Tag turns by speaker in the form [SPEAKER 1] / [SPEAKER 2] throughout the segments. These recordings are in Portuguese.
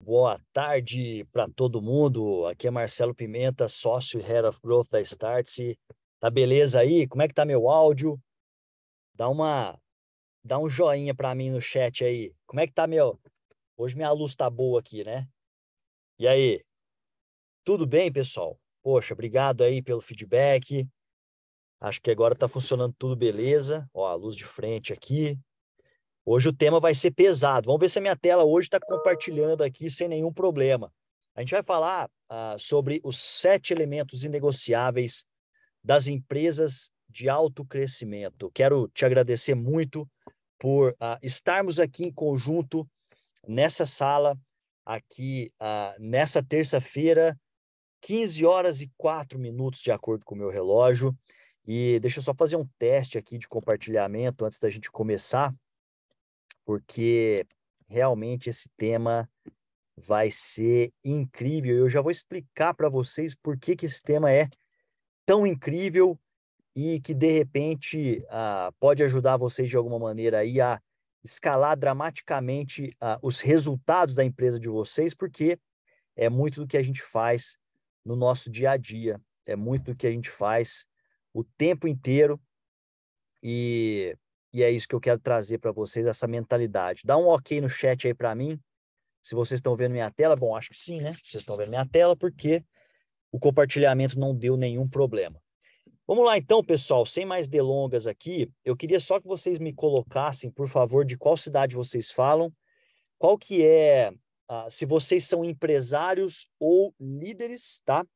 [SPEAKER 1] Boa tarde para todo mundo. Aqui é Marcelo Pimenta, sócio e Head of Growth da Startse. Tá beleza aí? Como é que tá meu áudio? Dá uma dá um joinha para mim no chat aí. Como é que tá meu? Hoje minha luz tá boa aqui, né? E aí? Tudo bem, pessoal? Poxa, obrigado aí pelo feedback. Acho que agora tá funcionando tudo beleza. Ó, a luz de frente aqui. Hoje o tema vai ser pesado. Vamos ver se a minha tela hoje está compartilhando aqui sem nenhum problema. A gente vai falar ah, sobre os sete elementos inegociáveis das empresas de alto crescimento. Quero te agradecer muito por ah, estarmos aqui em conjunto nessa sala, aqui ah, nessa terça-feira, 15 horas e 4 minutos, de acordo com o meu relógio. E deixa eu só fazer um teste aqui de compartilhamento antes da gente começar porque realmente esse tema vai ser incrível. Eu já vou explicar para vocês por que, que esse tema é tão incrível e que de repente ah, pode ajudar vocês de alguma maneira aí a escalar dramaticamente ah, os resultados da empresa de vocês, porque é muito do que a gente faz no nosso dia a dia, é muito do que a gente faz o tempo inteiro e e é isso que eu quero trazer para vocês, essa mentalidade. Dá um ok no chat aí para mim, se vocês estão vendo minha tela. Bom, acho que sim, né? Vocês estão vendo minha tela, porque o compartilhamento não deu nenhum problema. Vamos lá então, pessoal, sem mais delongas aqui, eu queria só que vocês me colocassem, por favor, de qual cidade vocês falam, qual que é, ah, se vocês são empresários ou líderes, tá?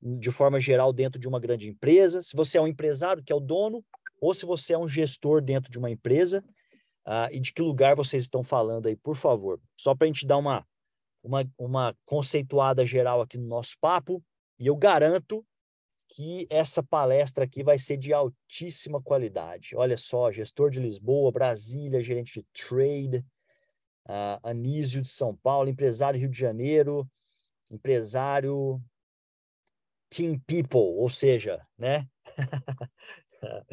[SPEAKER 1] De forma geral, dentro de uma grande empresa. Se você é um empresário, que é o dono, ou se você é um gestor dentro de uma empresa uh, e de que lugar vocês estão falando aí, por favor. Só para a gente dar uma, uma, uma conceituada geral aqui no nosso papo, e eu garanto que essa palestra aqui vai ser de altíssima qualidade. Olha só, gestor de Lisboa, Brasília, gerente de trade, uh, Anísio de São Paulo, empresário Rio de Janeiro, empresário Team People, ou seja, né? Ah,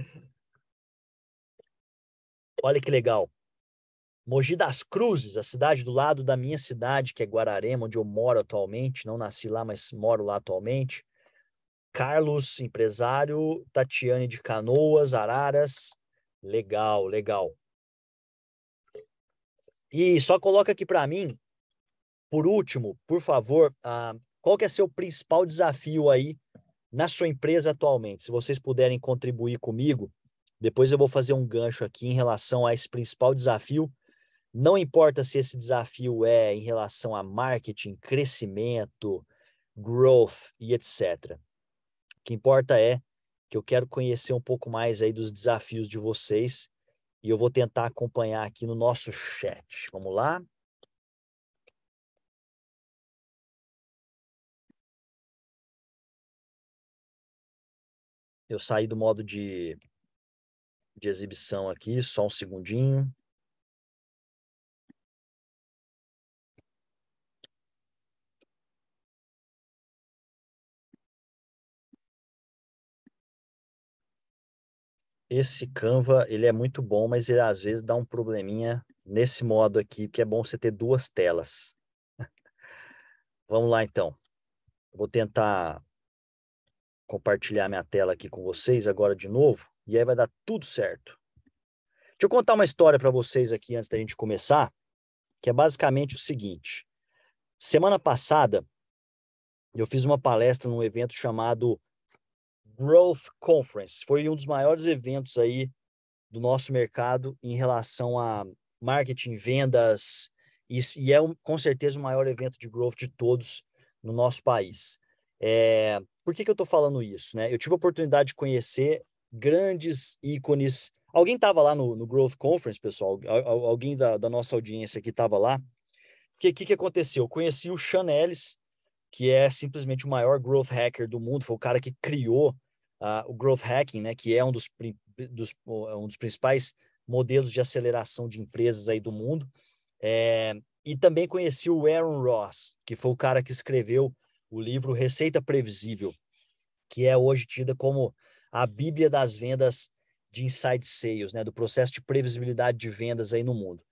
[SPEAKER 1] Olha que legal. Mogi das Cruzes, a cidade do lado da minha cidade, que é Guararema, onde eu moro atualmente. Não nasci lá, mas moro lá atualmente. Carlos, empresário. Tatiane de Canoas, Araras. Legal, legal. E só coloca aqui para mim, por último, por favor, uh, qual que é seu principal desafio aí na sua empresa atualmente? Se vocês puderem contribuir comigo, depois eu vou fazer um gancho aqui em relação a esse principal desafio. Não importa se esse desafio é em relação a marketing, crescimento, growth e etc. O que importa é que eu quero conhecer um pouco mais aí dos desafios de vocês e eu vou tentar acompanhar aqui no nosso chat. Vamos lá? Eu saí do modo de de exibição aqui, só um segundinho. Esse Canva, ele é muito bom, mas ele às vezes dá um probleminha nesse modo aqui, que é bom você ter duas telas. Vamos lá então. Vou tentar compartilhar minha tela aqui com vocês agora de novo. E aí vai dar tudo certo. Deixa eu contar uma história para vocês aqui antes da gente começar, que é basicamente o seguinte. Semana passada, eu fiz uma palestra num evento chamado Growth Conference. Foi um dos maiores eventos aí do nosso mercado em relação a marketing, vendas, e é com certeza o maior evento de growth de todos no nosso país. É, por que, que eu estou falando isso? Né? Eu tive a oportunidade de conhecer grandes ícones. Alguém estava lá no, no, Growth Conference, pessoal? Al, alguém da, da, nossa audiência que estava lá? O que, que, que, aconteceu? Eu conheci o Sean Ellis, que é simplesmente o maior growth hacker do mundo, foi o cara que criou uh, o growth hacking, né, que é um dos, dos, é um dos principais modelos de aceleração de empresas aí do mundo. É, e também conheci o Aaron Ross, que foi o cara que escreveu o livro Receita Previsível, que é hoje tida como a Bíblia das vendas de inside sales, né, do processo de previsibilidade de vendas aí no mundo.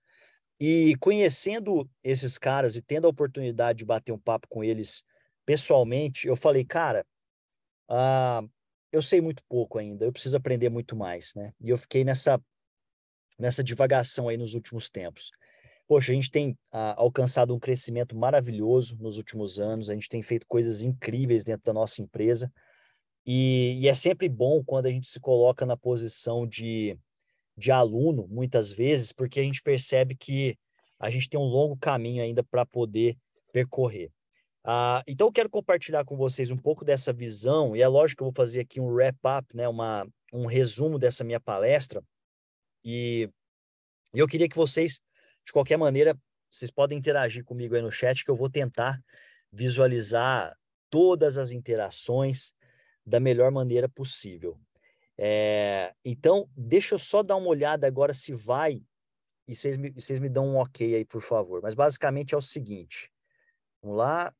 [SPEAKER 1] E conhecendo esses caras e tendo a oportunidade de bater um papo com eles pessoalmente, eu falei, cara, uh, eu sei muito pouco ainda, eu preciso aprender muito mais, né? E eu fiquei nessa nessa divagação aí nos últimos tempos. Poxa, a gente tem uh, alcançado um crescimento maravilhoso nos últimos anos, a gente tem feito coisas incríveis dentro da nossa empresa, e, e, é sempre bom quando a gente se coloca na posição de, de aluno, muitas vezes, porque a gente percebe que a gente tem um longo caminho ainda para poder percorrer. Ah, então, eu quero compartilhar com vocês um pouco dessa visão, e é lógico que eu vou fazer aqui um wrap-up, né, uma, um resumo dessa minha palestra, e eu queria que vocês, de qualquer maneira, vocês podem interagir comigo aí no chat, que eu vou tentar visualizar todas as interações, da melhor maneira possível. É, então, deixa eu só dar uma olhada agora se vai, e vocês me, me dão um ok aí, por favor. Mas basicamente é o seguinte: vamos lá.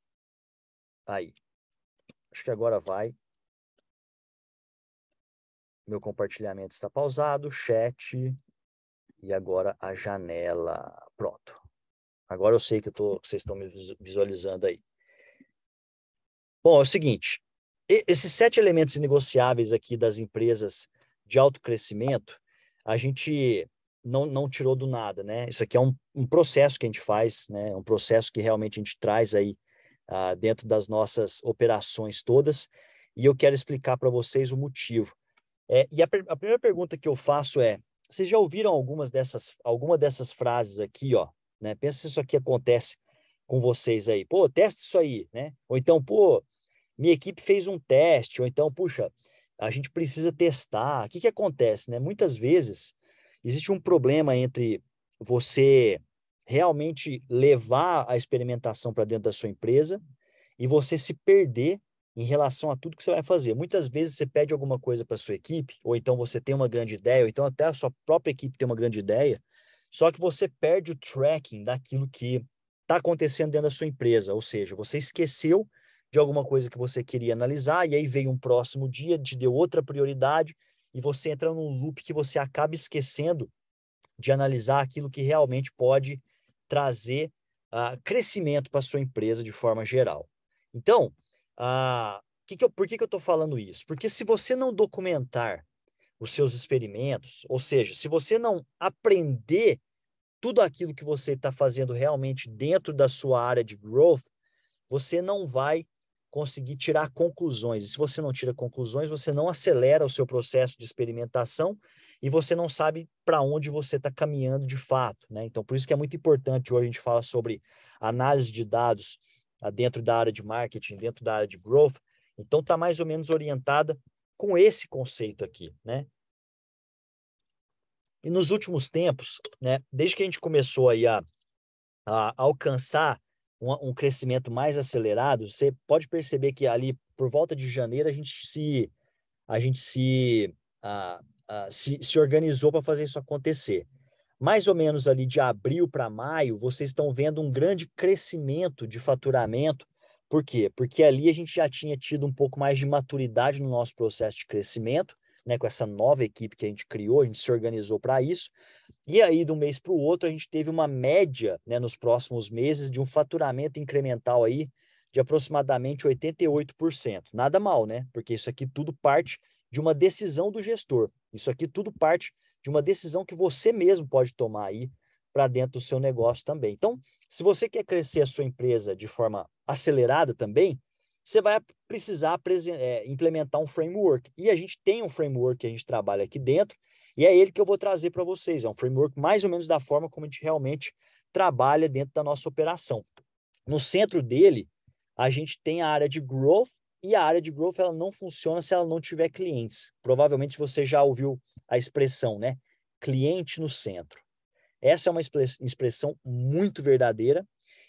[SPEAKER 1] Aí. Acho que agora vai. Meu compartilhamento está pausado, chat. E agora a janela. Pronto. Agora eu sei que, eu tô, que vocês estão me visualizando aí. Bom, é o seguinte: esses sete elementos negociáveis aqui das empresas de alto crescimento, a gente não, não tirou do nada, né? Isso aqui é um, um processo que a gente faz, né? É um processo que realmente a gente traz aí ah, dentro das nossas operações todas. E eu quero explicar para vocês o motivo. É, e a, a, primeira pergunta que eu faço é: vocês já ouviram algumas dessas, alguma dessas frases aqui, ó? Né? Pensa se isso aqui acontece com vocês aí. Pô, teste isso aí, né? Ou então, pô, minha equipe fez um teste, ou então, puxa, a gente precisa testar. O que, que acontece, né? Muitas vezes existe um problema entre você realmente levar a experimentação para dentro da sua empresa e você se perder em relação a tudo que você vai fazer. Muitas vezes você pede alguma coisa para sua equipe, ou então você tem uma grande ideia, ou então até a sua própria equipe tem uma grande ideia, só que você perde o tracking daquilo que está acontecendo dentro da sua empresa, ou seja, você esqueceu de alguma coisa que você queria analisar, e aí veio um próximo dia, te deu outra prioridade, e você entra num loop que você acaba esquecendo de analisar aquilo que realmente pode trazer uh, crescimento para sua empresa de forma geral. Então, uh, que que eu, por que, que eu estou falando isso? Porque se você não documentar os seus experimentos, ou seja, se você não aprender tudo aquilo que você está fazendo realmente dentro da sua área de growth, você não vai conseguir tirar conclusões. E se você não tira conclusões, você não acelera o seu processo de experimentação e você não sabe para onde você está caminhando de fato. Né? Então, por isso que é muito importante hoje a gente fala sobre análise de dados ah, dentro da área de marketing, dentro da área de growth. Então, está mais ou menos orientada com esse conceito aqui. Né? E nos últimos tempos, né, desde que a gente começou aí a, a alcançar um, um crescimento mais acelerado, você pode perceber que ali por volta de janeiro a gente se a gente se se, se organizou para fazer isso acontecer. Mais ou menos ali de abril para maio, vocês estão vendo um grande crescimento de faturamento. Por quê? Porque ali a gente já tinha tido um pouco mais de maturidade no nosso processo de crescimento né, com essa nova equipe que a gente criou, a gente se organizou para isso. E aí, de um mês para o outro, a gente teve uma média né, nos próximos meses de um faturamento incremental aí de aproximadamente 88%. Nada mal, né? Porque isso aqui tudo parte de uma decisão do gestor. Isso aqui tudo parte de uma decisão que você mesmo pode tomar aí para dentro do seu negócio também. Então, se você quer crescer a sua empresa de forma acelerada também, você vai precisar é, implementar um framework. E a gente tem um framework que a gente trabalha aqui dentro, e é ele que eu vou trazer para vocês. É um framework mais ou menos da forma como a gente realmente trabalha dentro da nossa operação. No centro dele, a gente tem a área de growth, e a área de growth ela não funciona se ela não tiver clientes. Provavelmente você já ouviu a expressão, né? Cliente no centro. Essa é uma expressão muito verdadeira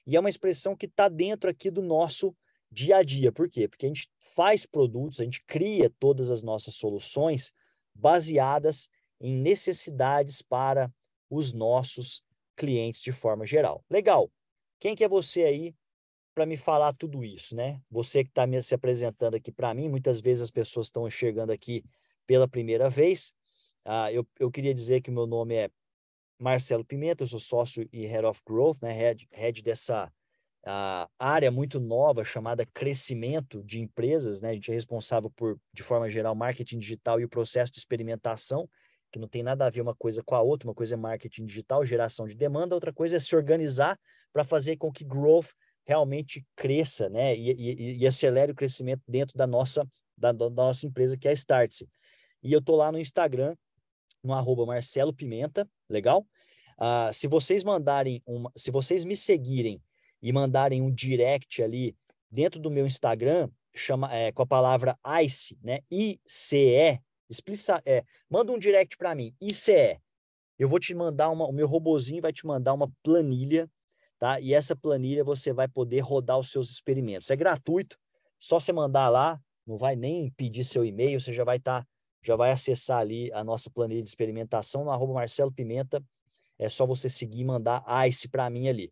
[SPEAKER 1] e é uma expressão que está dentro aqui do nosso dia a dia. Por quê? Porque a gente faz produtos, a gente cria todas as nossas soluções baseadas em necessidades para os nossos clientes de forma geral. Legal. Quem que é você aí para me falar tudo isso, né? Você que está me se apresentando aqui para mim, muitas vezes as pessoas estão chegando aqui pela primeira vez. Ah, eu, eu queria dizer que o meu nome é Marcelo Pimenta, eu sou sócio e Head of Growth, né? Head, head dessa a área muito nova chamada crescimento de empresas, né? A gente é responsável por, de forma geral, marketing digital e o processo de experimentação, que não tem nada a ver uma coisa com a outra. Uma coisa é marketing digital, geração de demanda, outra coisa é se organizar para fazer com que growth realmente cresça, né? E, e, e acelere o crescimento dentro da nossa, da, da nossa empresa, que é a Startse. E eu tô lá no Instagram, no arroba Marcelo Pimenta, legal? Uh, se vocês mandarem uma, se vocês me seguirem e mandarem um direct ali dentro do meu Instagram, chama é, com a palavra ICE, né? ICE, explica, é, manda um direct para mim, ICE. Eu vou te mandar uma, o meu robozinho vai te mandar uma planilha, tá? E essa planilha você vai poder rodar os seus experimentos. É gratuito, só você mandar lá, não vai nem pedir seu e-mail, você já vai estar tá, já vai acessar ali a nossa planilha de experimentação no arroba Marcelo Pimenta. É só você seguir e mandar ICE para mim ali.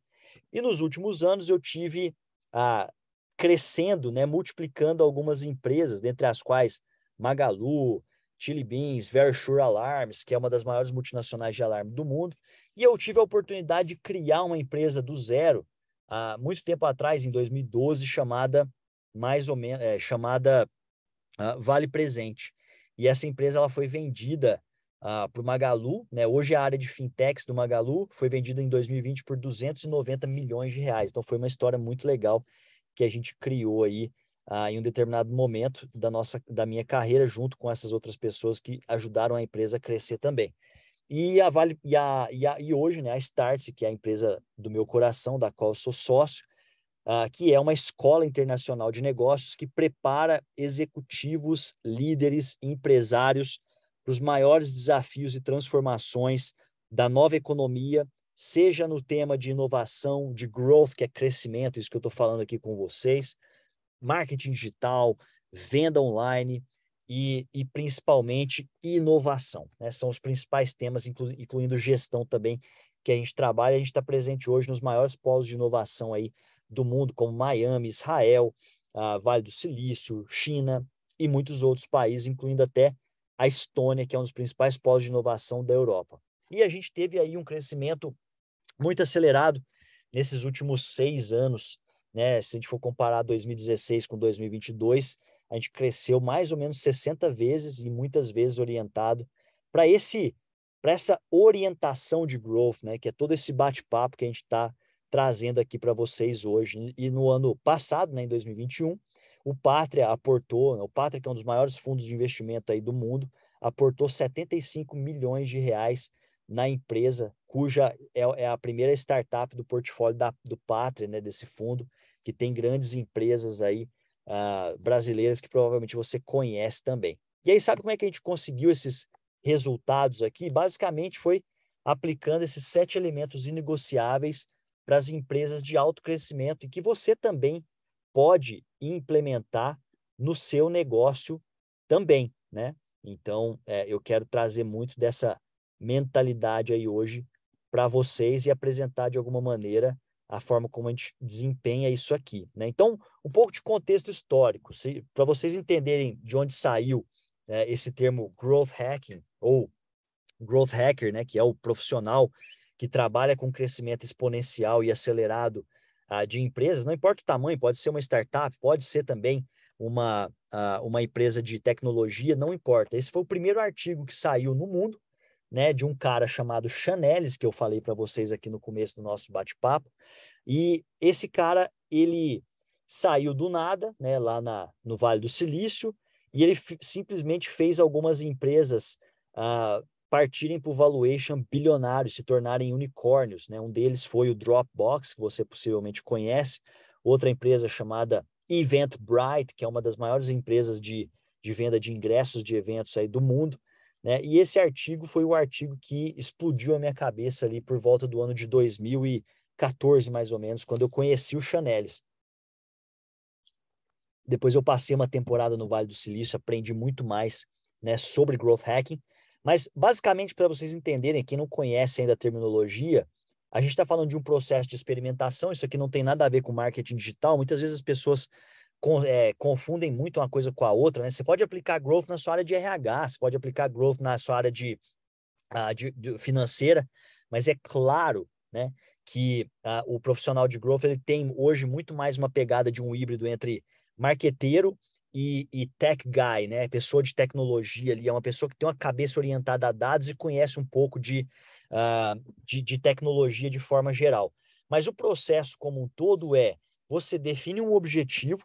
[SPEAKER 1] E nos últimos anos eu tive ah, crescendo, né, multiplicando algumas empresas, dentre as quais Magalu, Chili Beans, Verisure Alarms, que é uma das maiores multinacionais de alarme do mundo, e eu tive a oportunidade de criar uma empresa do zero há ah, muito tempo atrás, em 2012, chamada mais ou menos é, chamada ah, Vale Presente. E essa empresa ela foi vendida para o Magalu, né? Hoje é a área de fintechs do Magalu foi vendida em 2020 por 290 milhões de reais. Então foi uma história muito legal que a gente criou aí em um determinado momento da nossa, da minha carreira, junto com essas outras pessoas que ajudaram a empresa a crescer também. E a Vale e, a, e, a, e hoje, né? A Startse, que é a empresa do meu coração, da qual eu sou sócio, que é uma escola internacional de negócios que prepara executivos, líderes, empresários para os maiores desafios e transformações da nova economia, seja no tema de inovação, de growth, que é crescimento, isso que eu estou falando aqui com vocês, marketing digital, venda online e, e principalmente inovação. Né? São os principais temas, inclu, incluindo gestão também, que a gente trabalha. A gente está presente hoje nos maiores polos de inovação aí do mundo, como Miami, Israel, ah, Vale do Silício, China e muitos outros países, incluindo até a Estônia, que é um dos principais polos de inovação da Europa. E a gente teve aí um crescimento muito acelerado nesses últimos seis anos, né? Se a gente for comparar 2016 com 2022, a gente cresceu mais ou menos 60 vezes e muitas vezes orientado para esse para essa orientação de growth, né? Que é todo esse bate-papo que a gente está trazendo aqui para vocês hoje. E no ano passado, né, em 2021, o Pátria aportou, né, o Pátria, que é um dos maiores fundos de investimento aí do mundo, aportou 75 milhões de reais na empresa, cuja é, é a primeira startup do portfólio da, do Pátria, né, desse fundo, que tem grandes empresas aí uh, brasileiras que provavelmente você conhece também. E aí, sabe como é que a gente conseguiu esses resultados aqui? Basicamente foi aplicando esses sete elementos inegociáveis para as empresas de alto crescimento e que você também pode implementar no seu negócio também, né? Então, é, eu quero trazer muito dessa mentalidade aí hoje para vocês e apresentar de alguma maneira a forma como a gente desempenha isso aqui, né? Então, um pouco de contexto histórico, para vocês entenderem de onde saiu né, esse termo growth hacking ou growth hacker, né, que é o profissional que trabalha com crescimento exponencial e acelerado ah, de empresas, não importa o tamanho, pode ser uma startup, pode ser também uma, ah, uma empresa de tecnologia, não importa. Esse foi o primeiro artigo que saiu no mundo, né, de um cara chamado Chanelis, que eu falei para vocês aqui no começo do nosso bate-papo. E esse cara, ele saiu do nada, né, lá na, no Vale do Silício, e ele simplesmente fez algumas empresas ah, partirem para o valuation bilionário, se tornarem unicórnios. Né? Um deles foi o Dropbox, que você possivelmente conhece, outra empresa chamada Eventbrite, que é uma das maiores empresas de, de venda de ingressos de eventos aí do mundo. Né? E esse artigo foi o artigo que explodiu a minha cabeça ali por volta do ano de 2014, mais ou menos, quando eu conheci o Chanelis. Depois eu passei uma temporada no Vale do Silício, aprendi muito mais né, sobre growth hacking mas, basicamente, para vocês entenderem, quem não conhece ainda a terminologia, a gente está falando de um processo de experimentação, isso aqui não tem nada a ver com marketing digital. Muitas vezes as pessoas é, confundem muito uma coisa com a outra, né? Você pode aplicar growth na sua área de RH, você pode aplicar growth na sua área de, de, de financeira, mas é claro, né, que o profissional de growth ele tem hoje muito mais uma pegada de um híbrido entre marqueteiro e, e, tech guy, né? Pessoa de tecnologia ali, é uma pessoa que tem uma cabeça orientada a dados e conhece um pouco de, uh, de, de, tecnologia de forma geral. Mas o processo como um todo é: você define um objetivo,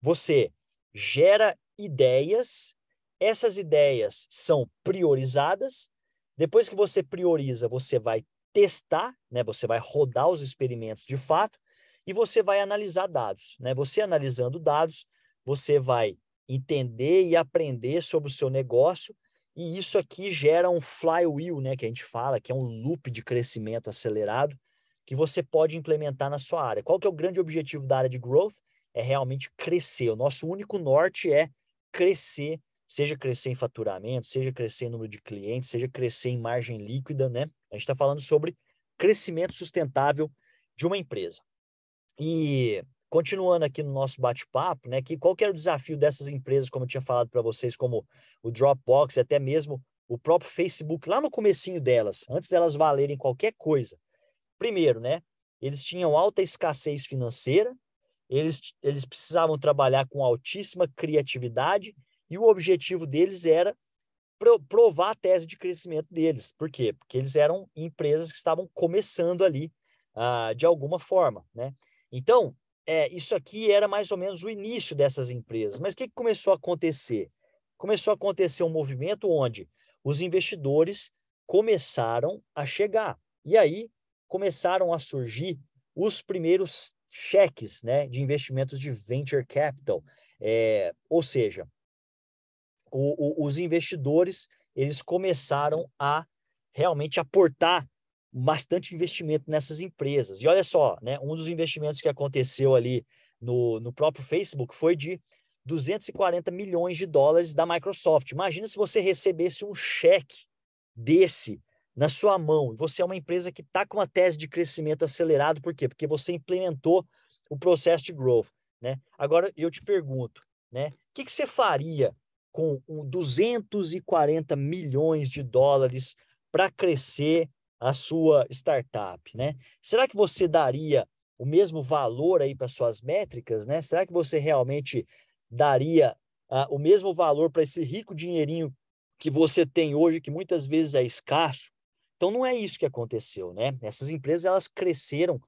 [SPEAKER 1] você gera ideias, essas ideias são priorizadas. Depois que você prioriza, você vai testar, né? Você vai rodar os experimentos de fato e você vai analisar dados, né? Você analisando dados, você vai entender e aprender sobre o seu negócio, e isso aqui gera um flywheel, né, que a gente fala, que é um loop de crescimento acelerado, que você pode implementar na sua área. Qual que é o grande objetivo da área de growth? É realmente crescer. O nosso único norte é crescer, seja crescer em faturamento, seja crescer em número de clientes, seja crescer em margem líquida, né? A gente está falando sobre crescimento sustentável de uma empresa. E continuando aqui no nosso bate-papo, né, que qual que era o desafio dessas empresas, como eu tinha falado para vocês, como o Dropbox e até mesmo o próprio Facebook, lá no comecinho delas, antes delas valerem qualquer coisa. Primeiro, né, eles tinham alta escassez financeira, eles, eles precisavam trabalhar com altíssima criatividade e o objetivo deles era provar a tese de crescimento deles. Por quê? Porque eles eram empresas que estavam começando ali ah, de alguma forma, né? Então, é, isso aqui era mais ou menos o início dessas empresas. Mas o que, que começou a acontecer? Começou a acontecer um movimento onde os investidores começaram a chegar. E aí começaram a surgir os primeiros cheques né, de investimentos de venture capital. É, ou seja, o, o, os investidores eles começaram a realmente aportar bastante investimento nessas empresas. E olha só, né, um dos investimentos que aconteceu ali no, no próprio Facebook foi de 240 milhões de dólares da Microsoft. Imagina se você recebesse um cheque desse na sua mão. Você é uma empresa que está com uma tese de crescimento acelerado, por quê? Porque você implementou o processo de growth. Né? Agora eu te pergunto, né, o que, que você faria com 240 milhões de dólares para crescer a sua startup, né? Será que você daria o mesmo valor aí para suas métricas, né? Será que você realmente daria ah, o mesmo valor para esse rico dinheirinho que você tem hoje, que muitas vezes é escasso? Então não é isso que aconteceu, né? Essas empresas elas cresceram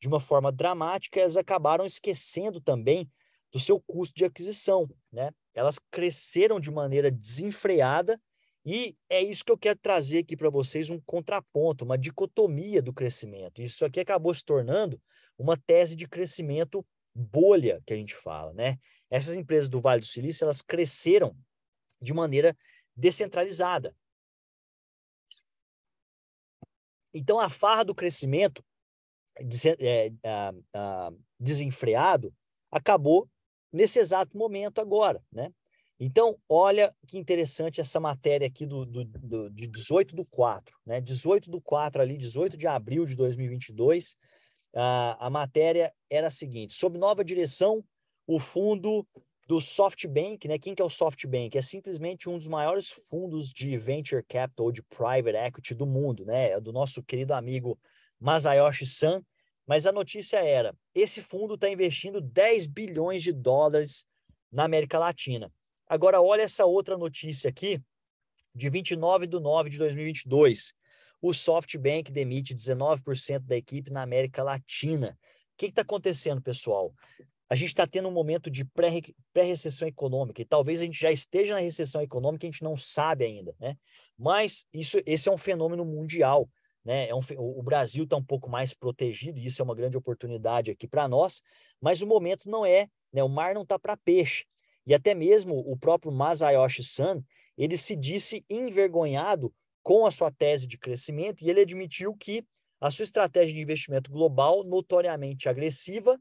[SPEAKER 1] de uma forma dramática, elas acabaram esquecendo também do seu custo de aquisição, né? Elas cresceram de maneira desenfreada e é isso que eu quero trazer aqui para vocês, um contraponto, uma dicotomia do crescimento. Isso aqui acabou se tornando uma tese de crescimento bolha que a gente fala, né? Essas empresas do Vale do Silício, elas cresceram de maneira descentralizada. Então, a farra do crescimento é, desenfreado acabou nesse exato momento agora, né? Então, olha que interessante essa matéria aqui do, do, do, de 18 do 4, né? 18 do 4 ali, 18 de abril de 2022, a, ah, a matéria era a seguinte, sob nova direção, o fundo do SoftBank, né? Quem que é o SoftBank? É simplesmente um dos maiores fundos de venture capital, de private equity do mundo, né? É do nosso querido amigo Masayoshi San. Mas a notícia era: esse fundo está investindo 10 bilhões de dólares na América Latina. Agora, olha essa outra notícia aqui, de 29 de nove de 2022. O SoftBank demite 19% da equipe na América Latina. O que está acontecendo, pessoal? A gente está tendo um momento de pré-recessão pré econômica e talvez a gente já esteja na recessão econômica e a gente não sabe ainda, né? Mas isso, esse é um fenômeno mundial. Né? É um, o Brasil está um pouco mais protegido, e isso é uma grande oportunidade aqui para nós, mas o momento não é, né? O mar não está para peixe. E até mesmo o próprio Masayoshi San, ele se disse envergonhado com a sua tese de crescimento e ele admitiu que a sua estratégia de investimento global, notoriamente agressiva,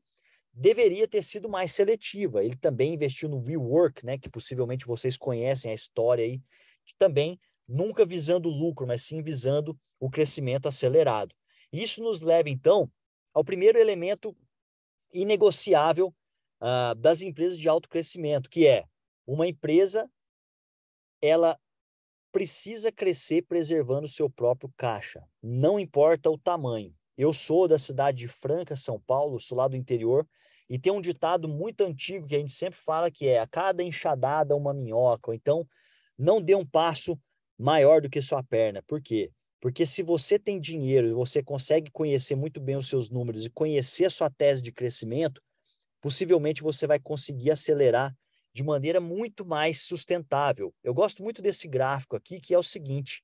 [SPEAKER 1] deveria ter sido mais seletiva. Ele também investiu no WeWork, né, que possivelmente vocês conhecem a história aí, também nunca visando lucro, mas sim visando o crescimento acelerado. Isso nos leva então ao primeiro elemento inegociável ah, das empresas de alto crescimento, que é uma empresa, ela precisa crescer preservando o seu próprio caixa, não importa o tamanho. Eu sou da cidade de Franca, São Paulo, sou lá do interior, e tem um ditado muito antigo que a gente sempre fala que é a cada enxadada uma minhoca, ou então não dê um passo maior do que sua perna. Por quê? Porque se você tem dinheiro e você consegue conhecer muito bem os seus números e conhecer a sua tese de crescimento, possivelmente você vai conseguir acelerar de maneira muito mais sustentável. Eu gosto muito desse gráfico aqui, que é o seguinte: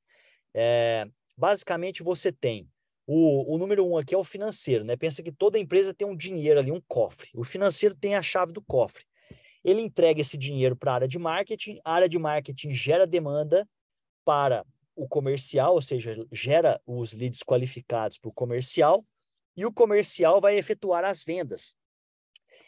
[SPEAKER 1] é, basicamente você tem o, o, número um aqui é o financeiro, né? Pensa que toda empresa tem um dinheiro ali, um cofre. O financeiro tem a chave do cofre. Ele entrega esse dinheiro para a área de marketing, a área de marketing gera demanda para o comercial, ou seja, gera os leads qualificados para o comercial, e o comercial vai efetuar as vendas.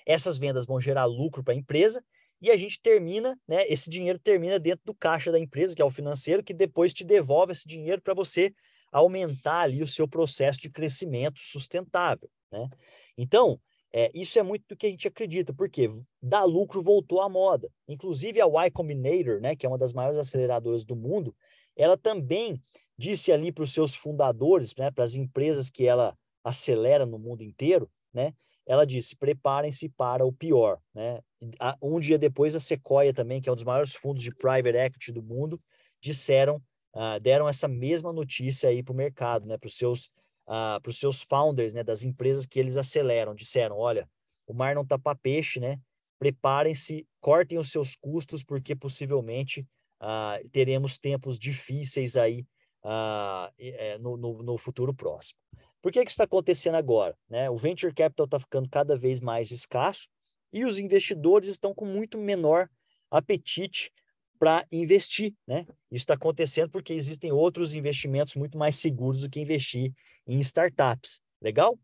[SPEAKER 1] Essas vendas vão gerar lucro para a empresa e a gente termina, né? Esse dinheiro termina dentro do caixa da empresa, que é o financeiro, que depois te devolve esse dinheiro para você aumentar ali o seu processo de crescimento sustentável, né? Então, é, isso é muito do que a gente acredita, porque dar lucro voltou à moda. Inclusive a Y Combinator, né, que é uma das maiores aceleradoras do mundo, ela também disse ali para os seus fundadores, né, para as empresas que ela acelera no mundo inteiro, né, ela disse: preparem-se para o pior. Né? Um dia depois, a Sequoia também, que é um dos maiores fundos de private equity do mundo, disseram, uh, deram essa mesma notícia aí para o mercado, né? para os seus, uh, seus founders, né? das empresas que eles aceleram. Disseram: olha, o mar não está para peixe, né? preparem-se, cortem os seus custos, porque possivelmente uh, teremos tempos difíceis aí eh, no, no, no futuro próximo. Por que, que está acontecendo agora? Né? O venture capital está ficando cada vez mais escasso e os investidores estão com muito menor apetite para investir. Né? Isso está acontecendo porque existem outros investimentos muito mais seguros do que investir em startups. Legal?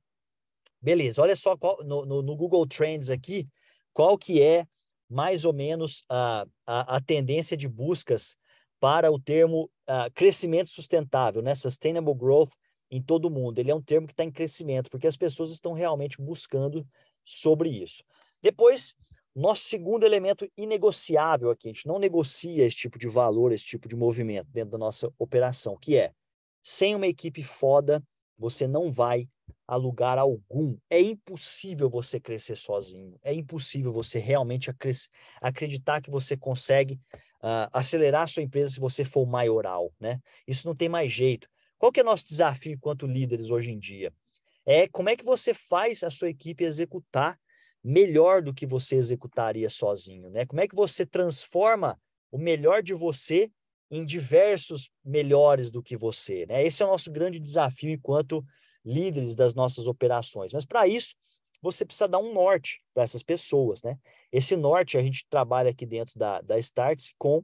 [SPEAKER 1] Beleza, olha só qual, no, no, no, Google Trends aqui, qual que é mais ou menos a, a, a tendência de buscas para o termo ah, crescimento sustentável, né? Sustainable Growth em todo mundo. Ele é um termo que está em crescimento, porque as pessoas estão realmente buscando sobre isso. Depois, nosso segundo elemento inegociável aqui, a gente não negocia esse tipo de valor, esse tipo de movimento dentro da nossa operação, que é sem uma equipe foda, você não vai a lugar algum. É impossível você crescer sozinho. É impossível você realmente acreditar que você consegue uh, acelerar a sua empresa se você for maioral, né? Isso não tem mais jeito. Qual que é o nosso desafio enquanto líderes hoje em dia? É como é que você faz a sua equipe executar melhor do que você executaria sozinho, né? Como é que você transforma o melhor de você em diversos melhores do que você, né? Esse é o nosso grande desafio enquanto líderes das nossas operações. Mas para isso, você precisa dar um norte para essas pessoas, né? Esse norte a gente trabalha aqui dentro da, da Starts com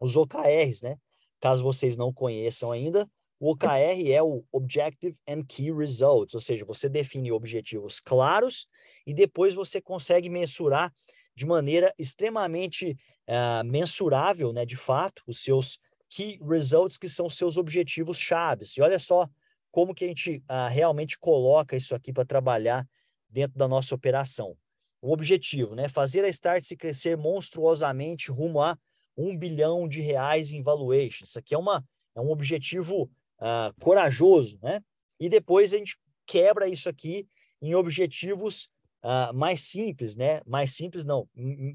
[SPEAKER 1] os OKRs, né? Caso vocês não conheçam ainda, o OKR é o Objective and Key Results, ou seja, você define objetivos claros e depois você consegue mensurar de maneira extremamente uh, mensurável, né, de fato, os seus key results, que são os seus objetivos chaves. E olha só como que a gente uh, realmente coloca isso aqui para trabalhar dentro da nossa operação. O objetivo, né, fazer a Start se crescer monstruosamente rumo a um bilhão de reais em valuation. Isso aqui é, uma, é um objetivo uh, corajoso, né? E depois a gente quebra isso aqui em objetivos uh, mais simples, né? Mais simples não,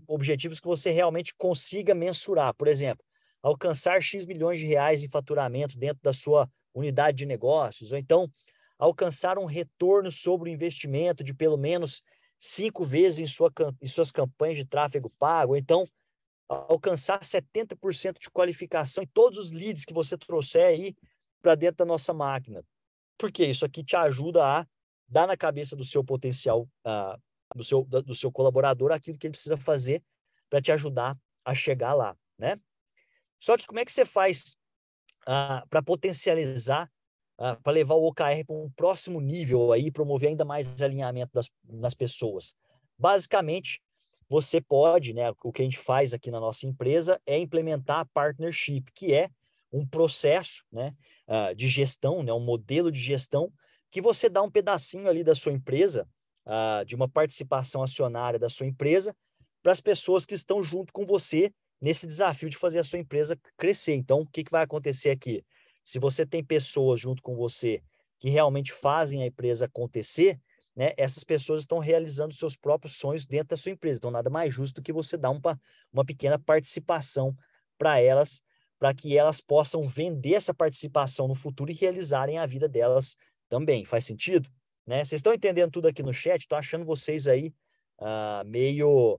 [SPEAKER 1] objetivos que você realmente consiga mensurar. Por exemplo, alcançar X milhões de reais em faturamento dentro da sua unidade de negócios, ou então alcançar um retorno sobre o investimento de pelo menos cinco vezes em, sua, em suas campanhas de tráfego pago, ou então alcançar 70% de qualificação em todos os leads que você trouxer aí para dentro da nossa máquina. Porque isso aqui te ajuda a dar na cabeça do seu potencial, uh, do, seu, do seu colaborador, aquilo que ele precisa fazer para te ajudar a chegar lá, né? Só que como é que você faz uh, para potencializar, uh, para levar o OKR para um próximo nível aí, promover ainda mais alinhamento das, pessoas? Basicamente, você pode, né? O que a gente faz aqui na nossa empresa é implementar a partnership, que é um processo né, ah, de gestão, né, um modelo de gestão, que você dá um pedacinho ali da sua empresa, ah, de uma participação acionária da sua empresa, para as pessoas que estão junto com você nesse desafio de fazer a sua empresa crescer. Então, o que, que vai acontecer aqui? Se você tem pessoas junto com você que realmente fazem a empresa acontecer, né, essas pessoas estão realizando seus próprios sonhos dentro da sua empresa. Então, nada mais justo do que você dar uma, uma pequena participação para elas para que elas possam vender essa participação no futuro e realizarem a vida delas também. Faz sentido? Né? Vocês estão entendendo tudo aqui no chat? Estou achando vocês aí uh, meio,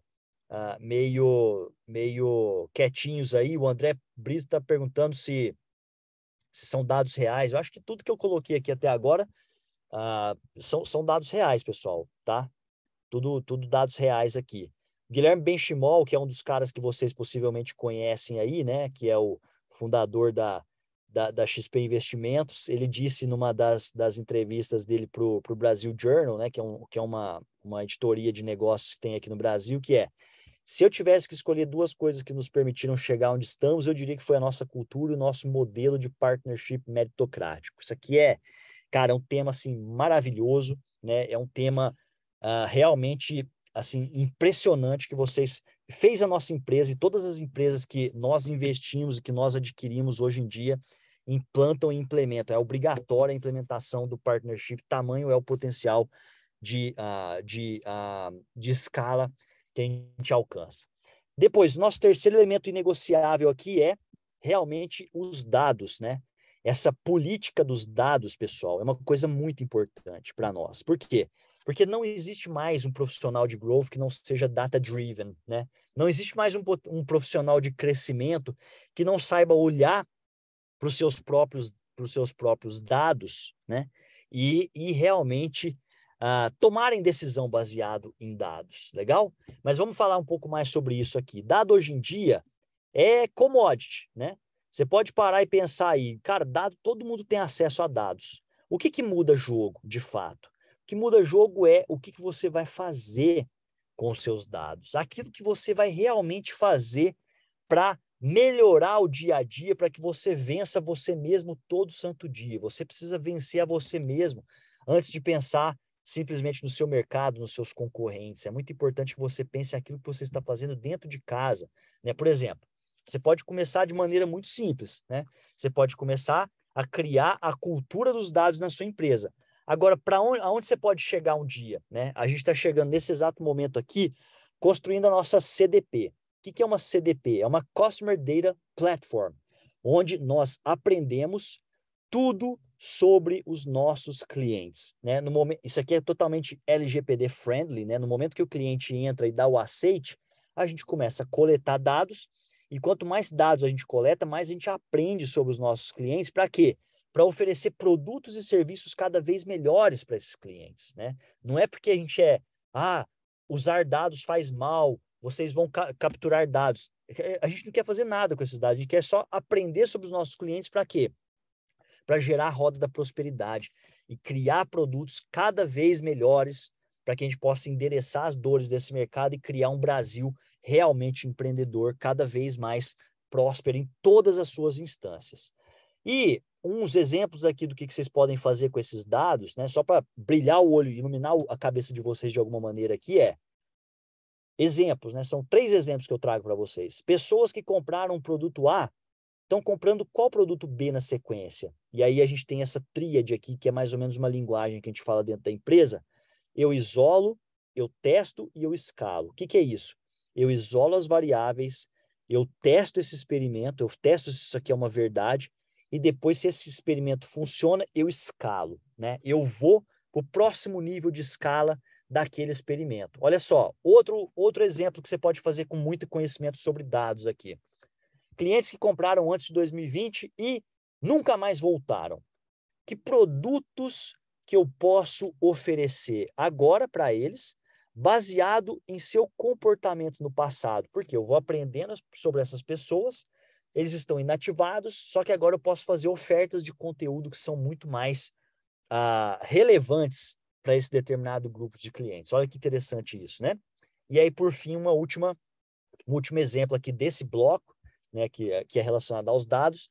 [SPEAKER 1] uh, meio, meio quietinhos aí. O André Brito está perguntando se, se são dados reais. Eu acho que tudo que eu coloquei aqui até agora uh, são, são dados reais, pessoal, tá? Tudo, tudo dados reais aqui. Guilherme Benchimol, que é um dos caras que vocês possivelmente conhecem aí, né, que é o fundador da, da, da XP Investimentos, ele disse numa das, das entrevistas dele para o Brasil Journal, né, que é, um, que é uma, uma editoria de negócios que tem aqui no Brasil, que é se eu tivesse que escolher duas coisas que nos permitiram chegar onde estamos, eu diria que foi a nossa cultura e o nosso modelo de partnership meritocrático. Isso aqui é, cara, é um tema assim maravilhoso, né? É um tema uh, realmente assim impressionante que vocês fez a nossa empresa e todas as empresas que nós investimos e que nós adquirimos hoje em dia implantam e implementam. É obrigatória a implementação do partnership, tamanho é o potencial de, uh, de, uh, de escala que a gente alcança. Depois, nosso terceiro elemento inegociável aqui é realmente os dados, né? Essa política dos dados, pessoal, é uma coisa muito importante para nós. Por quê? Porque porque não existe mais um profissional de growth que não seja data-driven, né? Não existe mais um, um, profissional de crescimento que não saiba olhar para os seus próprios para os seus próprios dados, né? E, e realmente uh, tomarem decisão baseado em dados, legal? Mas vamos falar um pouco mais sobre isso aqui. Dado hoje em dia é commodity, né? Você pode parar e pensar aí, cara, dado, todo mundo tem acesso a dados. O que, que muda jogo, de fato? que muda jogo é o que, que você vai fazer com os seus dados, aquilo que você vai realmente fazer para melhorar o dia a dia, para que você vença você mesmo todo santo dia. Você precisa vencer a você mesmo antes de pensar simplesmente no seu mercado, nos seus concorrentes. É muito importante que você pense aquilo que você está fazendo dentro de casa. Né? Por exemplo, você pode começar de maneira muito simples. Né? Você pode começar a criar a cultura dos dados na sua empresa. Agora, para onde, você pode chegar um dia? Né? A gente está chegando nesse exato momento aqui, construindo a nossa CDP. O que é uma CDP? É uma Customer Data Platform, onde nós aprendemos tudo sobre os nossos clientes. Né? No momento, isso aqui é totalmente LGPD friendly. Né? No momento que o cliente entra e dá o aceite, a gente começa a coletar dados. E quanto mais dados a gente coleta, mais a gente aprende sobre os nossos clientes. Para quê? para oferecer produtos e serviços cada vez melhores para esses clientes, né? Não é porque a gente é, ah, usar dados faz mal, vocês vão ca capturar dados. É, é, a gente não quer fazer nada com esses dados, a gente quer só aprender sobre os nossos clientes para quê? Para gerar a roda da prosperidade e criar produtos cada vez melhores para que a gente possa endereçar as dores desse mercado e criar um Brasil realmente empreendedor, cada vez mais próspero em todas as suas instâncias. E uns exemplos aqui do que, que vocês podem fazer com esses dados, né? Só para brilhar o olho, iluminar a cabeça de vocês de alguma maneira aqui é exemplos, né? São três exemplos que eu trago para vocês. Pessoas que compraram um produto A estão comprando qual produto B na sequência? E aí a gente tem essa tríade aqui, que é mais ou menos uma linguagem que a gente fala dentro da empresa. Eu isolo, eu testo e eu escalo. O que, que é isso? Eu isolo as variáveis, eu testo esse experimento, eu testo se isso aqui é uma verdade, e depois, se esse experimento funciona, eu escalo, né? Eu vou para o próximo nível de escala daquele experimento. Olha só, outro, outro exemplo que você pode fazer com muito conhecimento sobre dados aqui. Clientes que compraram antes de 2020 e nunca mais voltaram. Que produtos que eu posso oferecer agora para eles, baseado em seu comportamento no passado? Porque eu vou aprendendo sobre essas pessoas eles estão inativados, só que agora eu posso fazer ofertas de conteúdo que são muito mais ah, relevantes para esse determinado grupo de clientes. Olha que interessante isso, né? E aí, por fim, uma última, um último exemplo aqui desse bloco, né, que, é, que é relacionado aos dados.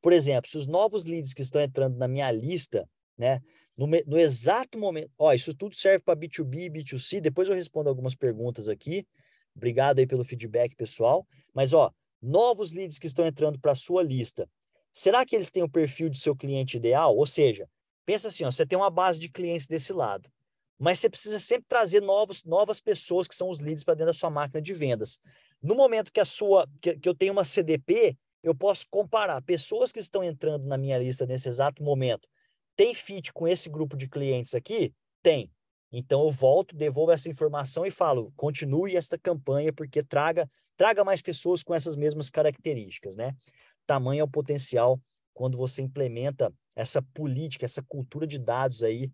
[SPEAKER 1] Por exemplo, se os novos leads que estão entrando na minha lista, né, no, no exato momento, ó, isso tudo serve para B2B, B2C, depois eu respondo algumas perguntas aqui. Obrigado aí pelo feedback, pessoal. Mas, ó, novos leads que estão entrando para a sua lista, será que eles têm o perfil de seu cliente ideal? Ou seja, pensa assim, ó, você tem uma base de clientes desse lado, mas você precisa sempre trazer novos, novas pessoas que são os leads para dentro da sua máquina de vendas. No momento que a sua, que, que eu tenho uma CDP, eu posso comparar pessoas que estão entrando na minha lista nesse exato momento. Tem fit com esse grupo de clientes aqui? Tem. Então eu volto, devolvo essa informação e falo: continue esta campanha porque traga traga mais pessoas com essas mesmas características, né? Tamanho é o potencial quando você implementa essa política, essa cultura de dados aí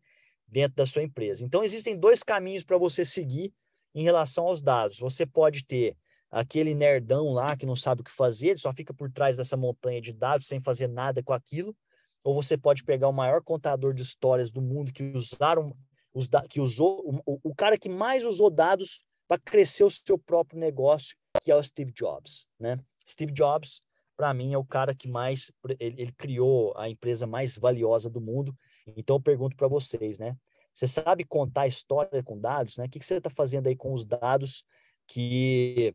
[SPEAKER 1] dentro da sua empresa. Então existem dois caminhos para você seguir em relação aos dados. Você pode ter aquele nerdão lá que não sabe o que fazer, ele só fica por trás dessa montanha de dados sem fazer nada com aquilo, ou você pode pegar o maior contador de histórias do mundo que usaram os da, que usou, o, o cara que mais usou dados para crescer o seu próprio negócio, que é o Steve Jobs, né? Steve Jobs, para mim, é o cara que mais ele, ele, criou a empresa mais valiosa do mundo. Então, eu pergunto para vocês, né? Você sabe contar história com dados, né? O que, que você está fazendo aí com os dados que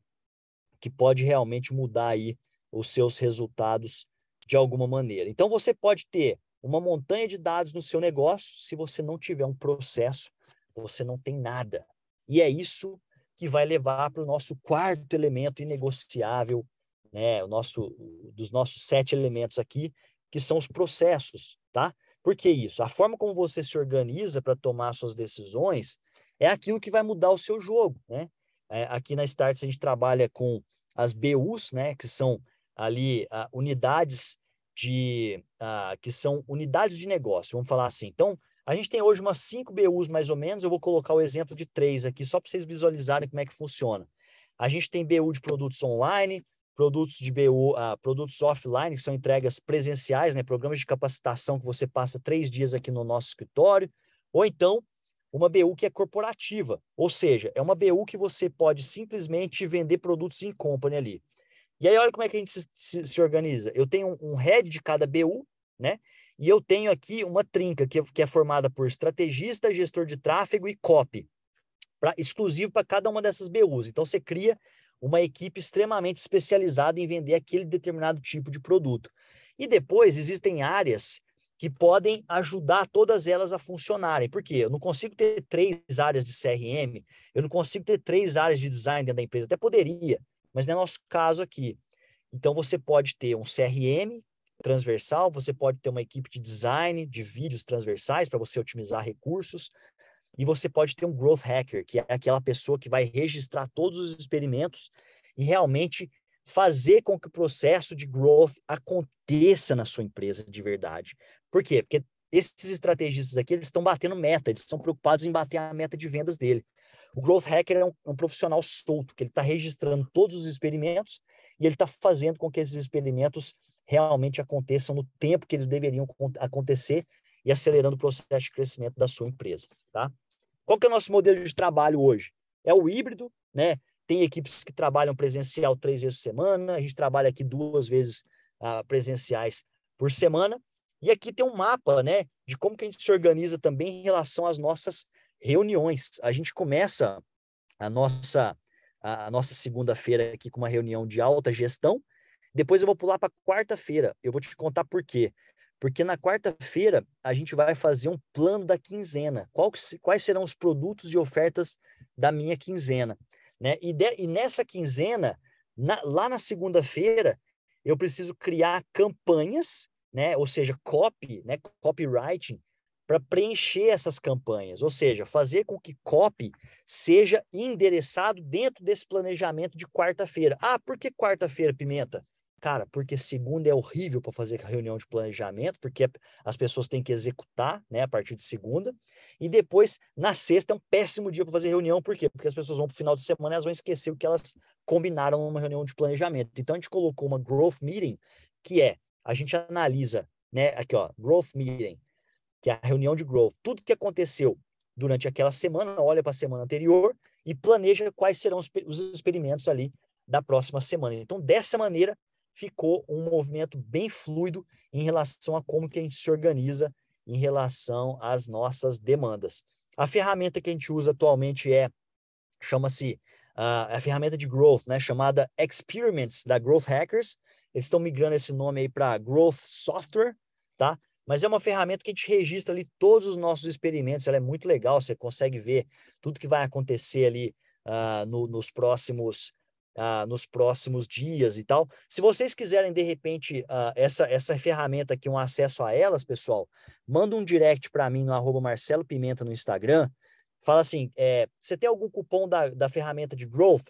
[SPEAKER 1] que pode realmente mudar aí os seus resultados de alguma maneira? Então, você pode ter uma montanha de dados no seu negócio. Se você não tiver um processo, você não tem nada. E é isso que vai levar para o nosso quarto elemento inegociável, né? O nosso, dos nossos sete elementos aqui, que são os processos, tá? Por que isso? A forma como você se organiza para tomar suas decisões é aquilo que vai mudar o seu jogo, né? É, aqui na Starts a gente trabalha com as BUs, né? Que são ali a, ah, unidades de uh, que são unidades de negócio, vamos falar assim. Então, a gente tem hoje umas cinco BUs mais ou menos, eu vou colocar o exemplo de três aqui, só para vocês visualizarem como é que funciona. A gente tem BU de produtos online, produtos de BU, uh, ah, produtos offline, que são entregas presenciais, né? programas de capacitação que você passa três dias aqui no nosso escritório, ou então uma BU que é corporativa, ou seja, é uma BU que você pode simplesmente vender produtos em company ali. E aí, olha como é que a gente se, se, se organiza. Eu tenho um, head de cada BU, né? E eu tenho aqui uma trinca que, que é formada por estrategista, gestor de tráfego e copy, pra, exclusivo para cada uma dessas BUs. Então, você cria uma equipe extremamente especializada em vender aquele determinado tipo de produto. E depois existem áreas que podem ajudar todas elas a funcionarem. Por quê? Eu não consigo ter três áreas de CRM, eu não consigo ter três áreas de design dentro da empresa. Até poderia, mas não é nosso caso aqui. Então você pode ter um CRM transversal, você pode ter uma equipe de design de vídeos transversais para você otimizar recursos, e você pode ter um growth hacker, que é aquela pessoa que vai registrar todos os experimentos e realmente fazer com que o processo de growth aconteça na sua empresa de verdade. Por quê? Porque esses estrategistas aqui, eles estão batendo meta, eles estão preocupados em bater a meta de vendas dele. O growth hacker é um, é um profissional solto, que ele está registrando todos os experimentos e ele está fazendo com que esses experimentos realmente aconteçam no tempo que eles deveriam acontecer e acelerando o processo de crescimento da sua empresa, tá? Qual que é o nosso modelo de trabalho hoje? É o híbrido, né? Tem equipes que trabalham presencial três vezes por semana, a gente trabalha aqui duas vezes uh, presenciais por semana. E aqui tem um mapa, né, de como que a gente se organiza também em relação às nossas reuniões. A gente começa a nossa, a nossa segunda-feira aqui com uma reunião de alta gestão. Depois eu vou pular para quarta-feira. Eu vou te contar por quê. Porque na quarta-feira a gente vai fazer um plano da quinzena. Qual, quais serão os produtos e ofertas da minha quinzena? Né? E, de, e nessa quinzena, na, lá na segunda-feira, eu preciso criar campanhas, né? ou seja, copy, né? copywriting, para preencher essas campanhas, ou seja, fazer com que COP seja endereçado dentro desse planejamento de quarta-feira. Ah, por que quarta-feira, Pimenta? Cara, porque segunda é horrível para fazer reunião de planejamento, porque as pessoas têm que executar né, a partir de segunda. E depois, na sexta, é um péssimo dia para fazer reunião, por quê? Porque as pessoas vão para o final de semana e elas vão esquecer o que elas combinaram numa reunião de planejamento. Então, a gente colocou uma growth meeting, que é a gente analisa, né, aqui, ó, growth meeting que é a reunião de growth, tudo que aconteceu durante aquela semana, olha para a semana anterior e planeja quais serão os, os experimentos ali da próxima semana. Então, dessa maneira, ficou um movimento bem fluido em relação a como que a gente se organiza em relação às nossas demandas. A ferramenta que a gente usa atualmente é chama-se uh, a ferramenta de growth, né, chamada Experiments da Growth Hackers. Eles estão migrando esse nome aí para Growth Software, tá? mas é uma ferramenta que a gente registra ali todos os nossos experimentos. Ela é muito legal, você consegue ver tudo que vai acontecer ali uh, no, nos próximos uh, nos próximos dias e tal. Se vocês quiserem de repente uh, essa essa ferramenta aqui, um acesso a elas, pessoal, manda um direct para mim no @marcelo_pimenta no Instagram. Fala assim, é, você tem algum cupom da, da ferramenta de Growth?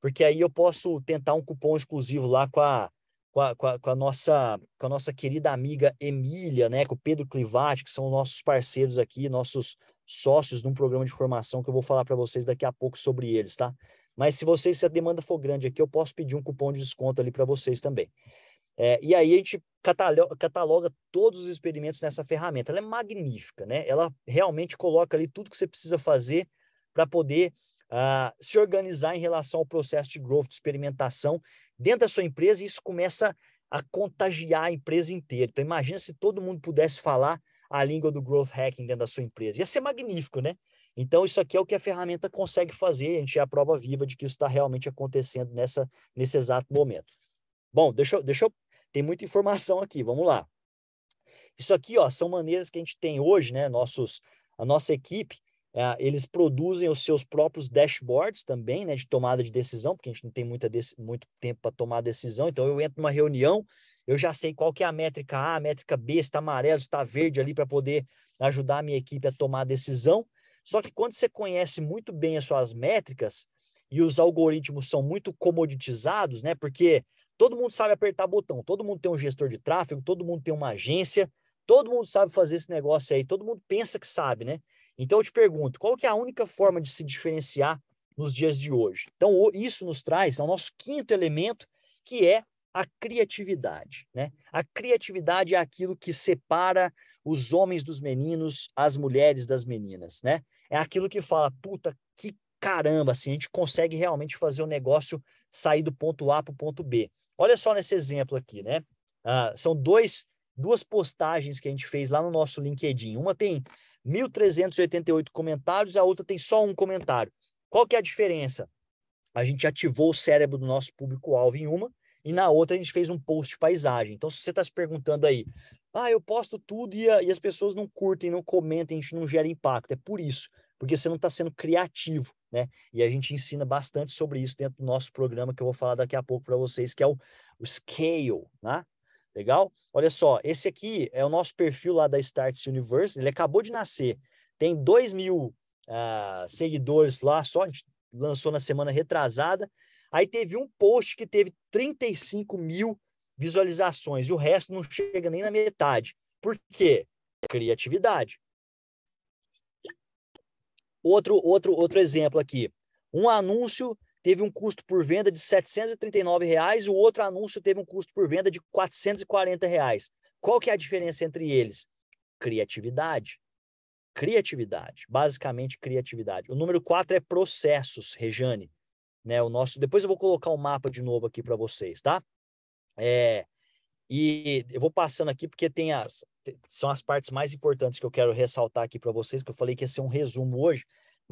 [SPEAKER 1] Porque aí eu posso tentar um cupom exclusivo lá com a com a, com a, com a nossa, com a nossa querida amiga Emília, né, com o Pedro Clivati, que são nossos parceiros aqui, nossos sócios num programa de formação que eu vou falar para vocês daqui a pouco sobre eles, tá? Mas se vocês, se a demanda for grande aqui, eu posso pedir um cupom de desconto ali para vocês também. É, e aí a gente cataloga, cataloga, todos os experimentos nessa ferramenta. Ela é magnífica, né? Ela realmente coloca ali tudo que você precisa fazer para poder uh, se organizar em relação ao processo de growth, de experimentação dentro da sua empresa, e isso começa a contagiar a empresa inteira. Então, imagina se todo mundo pudesse falar a língua do growth hacking dentro da sua empresa. Ia ser magnífico, né? Então, isso aqui é o que a ferramenta consegue fazer, a gente é a prova viva de que isso está realmente acontecendo nessa, nesse exato momento. Bom, deixa, deixa eu. Tem muita informação aqui, vamos lá. Isso aqui ó, são maneiras que a gente tem hoje, né? Nossos, a nossa equipe é, eles produzem os seus próprios dashboards também, né, de tomada de decisão, porque a gente não tem muita muito tempo para tomar decisão. Então, eu entro numa reunião, eu já sei qual que é a métrica A, a métrica B, está amarelo, está verde ali para poder ajudar a minha equipe a tomar a decisão. Só que quando você conhece muito bem as suas métricas e os algoritmos são muito comoditizados, né, porque todo mundo sabe apertar botão, todo mundo tem um gestor de tráfego, todo mundo tem uma agência, todo mundo sabe fazer esse negócio aí, todo mundo pensa que sabe, né? Então eu te pergunto, qual que é a única forma de se diferenciar nos dias de hoje? Então isso nos traz ao nosso quinto elemento, que é a criatividade, né? A criatividade é aquilo que separa os homens dos meninos, as mulheres das meninas, né? É aquilo que fala, puta, que caramba, assim, a gente consegue realmente fazer o negócio sair do ponto A para o ponto B. Olha só nesse exemplo aqui, né? Ah, são dois, duas postagens que a gente fez lá no nosso LinkedIn. Uma tem 1.388 comentários, a outra tem só um comentário. Qual que é a diferença? A gente ativou o cérebro do nosso público-alvo em uma, e na outra a gente fez um post paisagem. Então, se você está se perguntando aí, ah, eu posto tudo e, a, e as pessoas não curtem, não comentem, a gente não gera impacto. É por isso, porque você não está sendo criativo, né? E a gente ensina bastante sobre isso dentro do nosso programa que eu vou falar daqui a pouco para vocês, que é o, o Scale, né? Legal? Olha só, esse aqui é o nosso perfil lá da Starts Universe, ele acabou de nascer, tem 2 mil uh, seguidores lá, só a gente lançou na semana retrasada. Aí teve um post que teve 35 mil visualizações e o resto não chega nem na metade. Por quê? Criatividade. Outro, outro, outro exemplo aqui. Um anúncio teve um custo por venda de R$ 739, reais, o outro anúncio teve um custo por venda de R$ 440. Reais. Qual que é a diferença entre eles? Criatividade. Criatividade, basicamente criatividade. O número 4 é processos, Rejane, né? O nosso, depois eu vou colocar o um mapa de novo aqui para vocês, tá? É, e eu vou passando aqui porque tem as são as partes mais importantes que eu quero ressaltar aqui para vocês, que eu falei que ia ser um resumo hoje,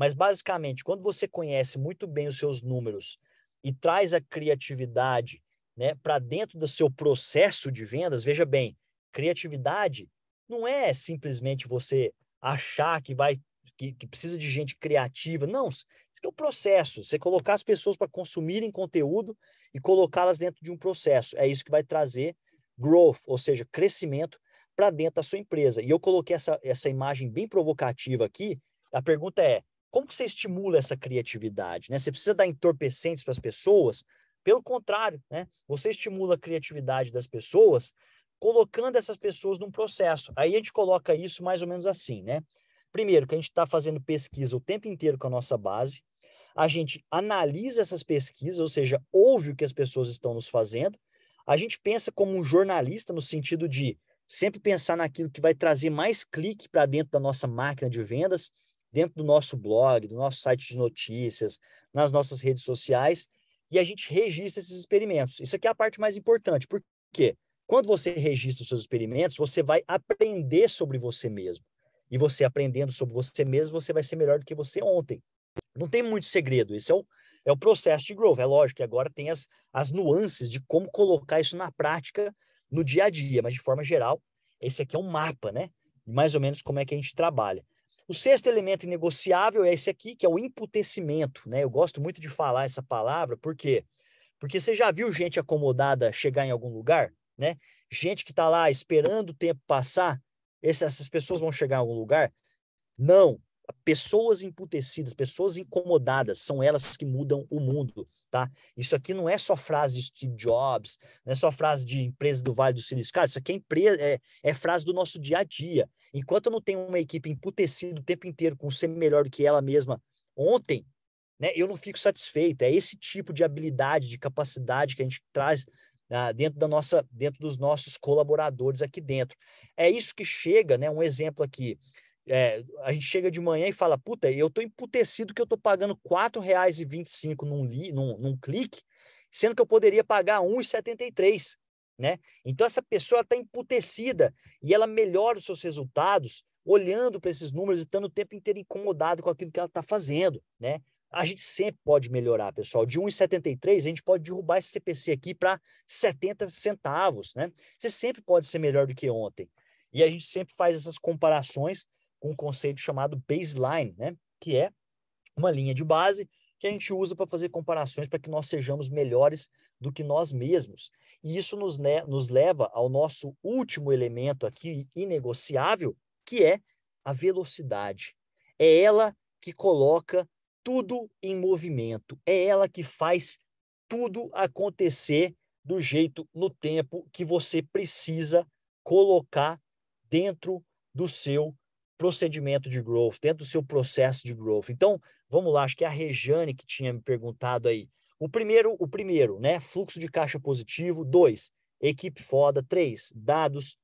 [SPEAKER 1] mas, basicamente, quando você conhece muito bem os seus números e traz a criatividade né, para dentro do seu processo de vendas, veja bem, criatividade não é simplesmente você achar que vai que, que precisa de gente criativa. Não, isso é o um processo. Você colocar as pessoas para consumirem conteúdo e colocá-las dentro de um processo. É isso que vai trazer growth, ou seja, crescimento para dentro da sua empresa. E eu coloquei essa, essa imagem bem provocativa aqui. A pergunta é: como que você estimula essa criatividade? Né? Você precisa dar entorpecentes para as pessoas? Pelo contrário, né? você estimula a criatividade das pessoas colocando essas pessoas num processo. Aí a gente coloca isso mais ou menos assim, né? Primeiro, que a gente está fazendo pesquisa o tempo inteiro com a nossa base, a gente analisa essas pesquisas, ou seja, ouve o que as pessoas estão nos fazendo, a gente pensa como um jornalista no sentido de sempre pensar naquilo que vai trazer mais clique para dentro da nossa máquina de vendas, dentro do nosso blog, do nosso site de notícias, nas nossas redes sociais, e a gente registra esses experimentos. Isso aqui é a parte mais importante, porque quando você registra os seus experimentos, você vai aprender sobre você mesmo. E você aprendendo sobre você mesmo, você vai ser melhor do que você ontem. Não tem muito segredo, esse é o, é o processo de growth. É lógico que agora tem as, as nuances de como colocar isso na prática no dia a dia, mas de forma geral, esse aqui é um mapa, né? Mais ou menos como é que a gente trabalha. O sexto elemento negociável é esse aqui, que é o emputecimento. Né? Eu gosto muito de falar essa palavra, por quê? Porque você já viu gente acomodada chegar em algum lugar? Né? Gente que está lá esperando o tempo passar, essas pessoas vão chegar em algum lugar? Não, Pessoas emputecidas, pessoas incomodadas, são elas que mudam o mundo, tá? Isso aqui não é só frase de Steve Jobs, não é só frase de empresa do Vale do Silício. Cara, isso aqui é, empresa, é, é frase do nosso dia a dia. Enquanto eu não tenho uma equipe emputecida o tempo inteiro com ser melhor do que ela mesma ontem, né, eu não fico satisfeito. É esse tipo de habilidade, de capacidade que a gente traz ah, dentro da nossa, dentro dos nossos colaboradores aqui dentro. É isso que chega, né? Um exemplo aqui. É, a gente chega de manhã e fala, puta, eu tô emputecido que eu tô pagando R$4,25 num, li, num, num clique, sendo que eu poderia pagar R$1,73, né? Então essa pessoa está emputecida e ela melhora os seus resultados olhando para esses números e estando o tempo inteiro incomodado com aquilo que ela está fazendo, né? A gente sempre pode melhorar, pessoal. De 1,73, a gente pode derrubar esse CPC aqui para 70 centavos, né? Você sempre pode ser melhor do que ontem. E a gente sempre faz essas comparações com um conceito chamado baseline, né? que é uma linha de base que a gente usa para fazer comparações para que nós sejamos melhores do que nós mesmos. E isso nos, né, nos leva ao nosso último elemento aqui, inegociável, que é a velocidade. É ela que coloca tudo em movimento, é ela que faz tudo acontecer do jeito, no tempo que você precisa colocar dentro do seu procedimento de growth, dentro do seu processo de growth. Então, vamos lá, acho que é a Rejane que tinha me perguntado aí. O primeiro, o primeiro, né? Fluxo de caixa positivo. Dois, equipe foda. Três, dados,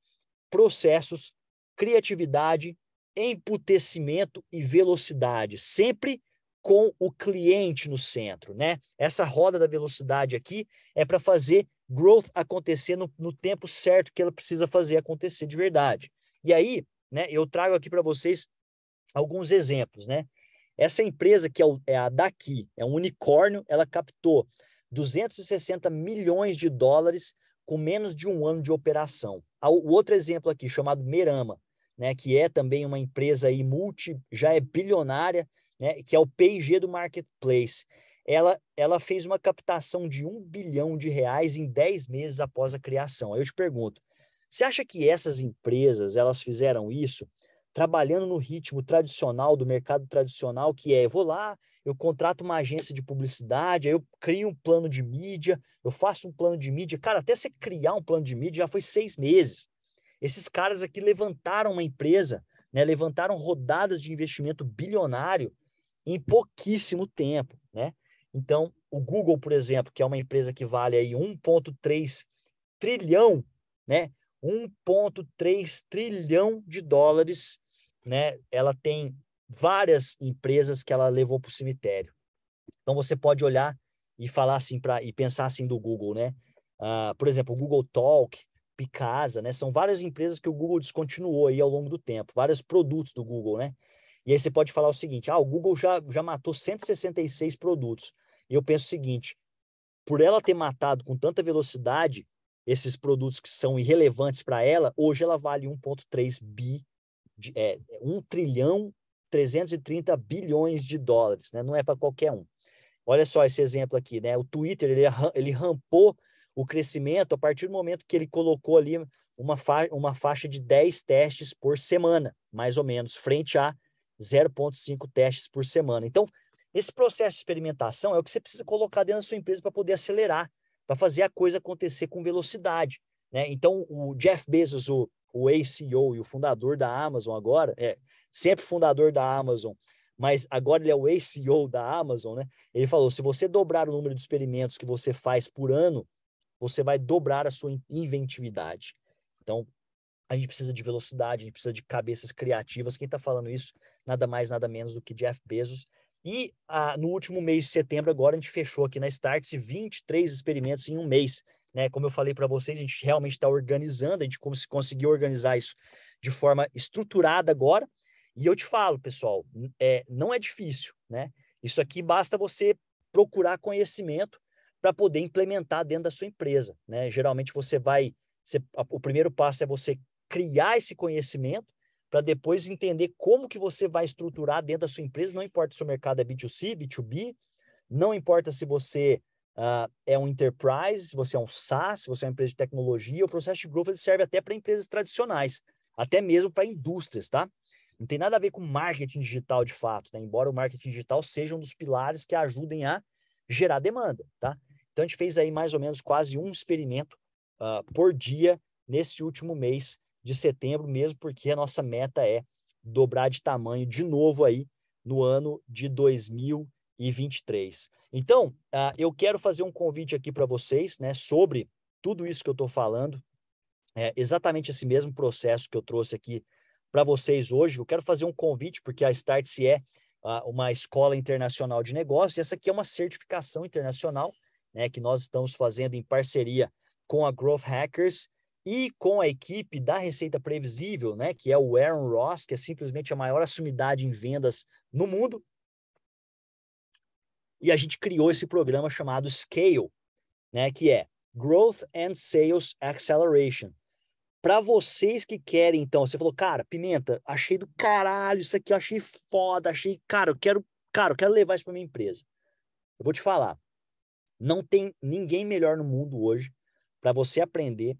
[SPEAKER 1] processos, criatividade, emputecimento e velocidade. Sempre com o cliente no centro, né? Essa roda da velocidade aqui é para fazer growth acontecer no, no, tempo certo que ela precisa fazer acontecer de verdade. E aí, né? Eu trago aqui para vocês alguns exemplos, né? Essa empresa que é, é a daqui, é um unicórnio, ela captou 260 milhões de dólares com menos de um ano de operação. Ah, o outro exemplo aqui, chamado Merama, né, que é também uma empresa aí multi, já é bilionária, né, que é o P&G do Marketplace. Ela, ela fez uma captação de um bilhão de reais em 10 meses após a criação. Aí eu te pergunto, você acha que essas empresas elas fizeram isso trabalhando no ritmo tradicional do mercado tradicional, que é eu vou lá, eu contrato uma agência de publicidade, aí eu crio um plano de mídia, eu faço um plano de mídia. Cara, até você criar um plano de mídia já foi seis meses. Esses caras aqui levantaram uma empresa, né? levantaram rodadas de investimento bilionário em pouquíssimo tempo, né? Então, o Google, por exemplo, que é uma empresa que vale aí 1.3 trilhão, né, 1,3 trilhão de dólares, né? Ela tem várias empresas que ela levou para o cemitério. Então você pode olhar e falar assim para e pensar assim do Google, né? Uh, por exemplo, o Google Talk, Picasa, né? São várias empresas que o Google descontinuou aí ao longo do tempo, vários produtos do Google, né? E aí você pode falar o seguinte: ah, o Google já, já matou 166 produtos. E eu penso o seguinte: por ela ter matado com tanta velocidade, esses produtos que são irrelevantes para ela, hoje ela vale 1,3 bi, de, é, eh, 1 trilhão 330 bilhões de dólares, né? não é para qualquer um. Olha só esse exemplo aqui, né? O Twitter, ele, ele rampou o crescimento a partir do momento que ele colocou ali uma, fa uma faixa de 10 testes por semana, mais ou menos, frente a 0,5 testes por semana. Então, esse processo de experimentação é o que você precisa colocar dentro da sua empresa para poder acelerar para fazer a coisa acontecer com velocidade. Né? Então, o Jeff Bezos, o, o ceo e o fundador da Amazon agora, é sempre fundador da Amazon, mas agora ele é o ACO ceo da Amazon, né? Ele falou: se você dobrar o número de experimentos que você faz por ano, você vai dobrar a sua inventividade. Então, a gente precisa de velocidade, a gente precisa de cabeças criativas. Quem está falando isso, nada mais, nada menos do que Jeff Bezos, e ah, no último mês de setembro, agora a gente fechou aqui na Starts 23 experimentos em um mês. Né? Como eu falei para vocês, a gente realmente está organizando, a gente conseguiu organizar isso de forma estruturada agora. E eu te falo, pessoal, é, não é difícil. Né? Isso aqui basta você procurar conhecimento para poder implementar dentro da sua empresa. Né? Geralmente você vai. Você, o primeiro passo é você criar esse conhecimento para depois entender como que você vai estruturar dentro da sua empresa, não importa se o mercado é B2C, B2B, não importa se você uh, é um enterprise, se você é um SaaS, se você é uma empresa de tecnologia, o processo de growth ele serve até para empresas tradicionais, até mesmo para indústrias, tá? Não tem nada a ver com marketing digital de fato, né? embora o marketing digital seja um dos pilares que ajudem a gerar demanda, tá? Então a gente fez aí mais ou menos quase um experimento uh, por dia nesse último mês de setembro, mesmo porque a nossa meta é dobrar de tamanho de novo aí no ano de 2023. Então, uh, eu quero fazer um convite aqui para vocês, né, sobre tudo isso que eu estou falando, é exatamente esse mesmo processo que eu trouxe aqui para vocês hoje. Eu quero fazer um convite, porque a Startse é uh, uma escola internacional de negócios, e essa aqui é uma certificação internacional né, que nós estamos fazendo em parceria com a Growth Hackers, e com a equipe da Receita Previsível, né, que é o Aaron Ross, que é simplesmente a maior assumidade em vendas no mundo. E a gente criou esse programa chamado Scale, né, que é Growth and Sales Acceleration. Para vocês que querem, então, você falou, cara, Pimenta, achei do caralho isso aqui, eu achei foda, achei, cara, eu quero, cara, eu quero levar isso para minha empresa. Eu vou te falar, não tem ninguém melhor no mundo hoje para você aprender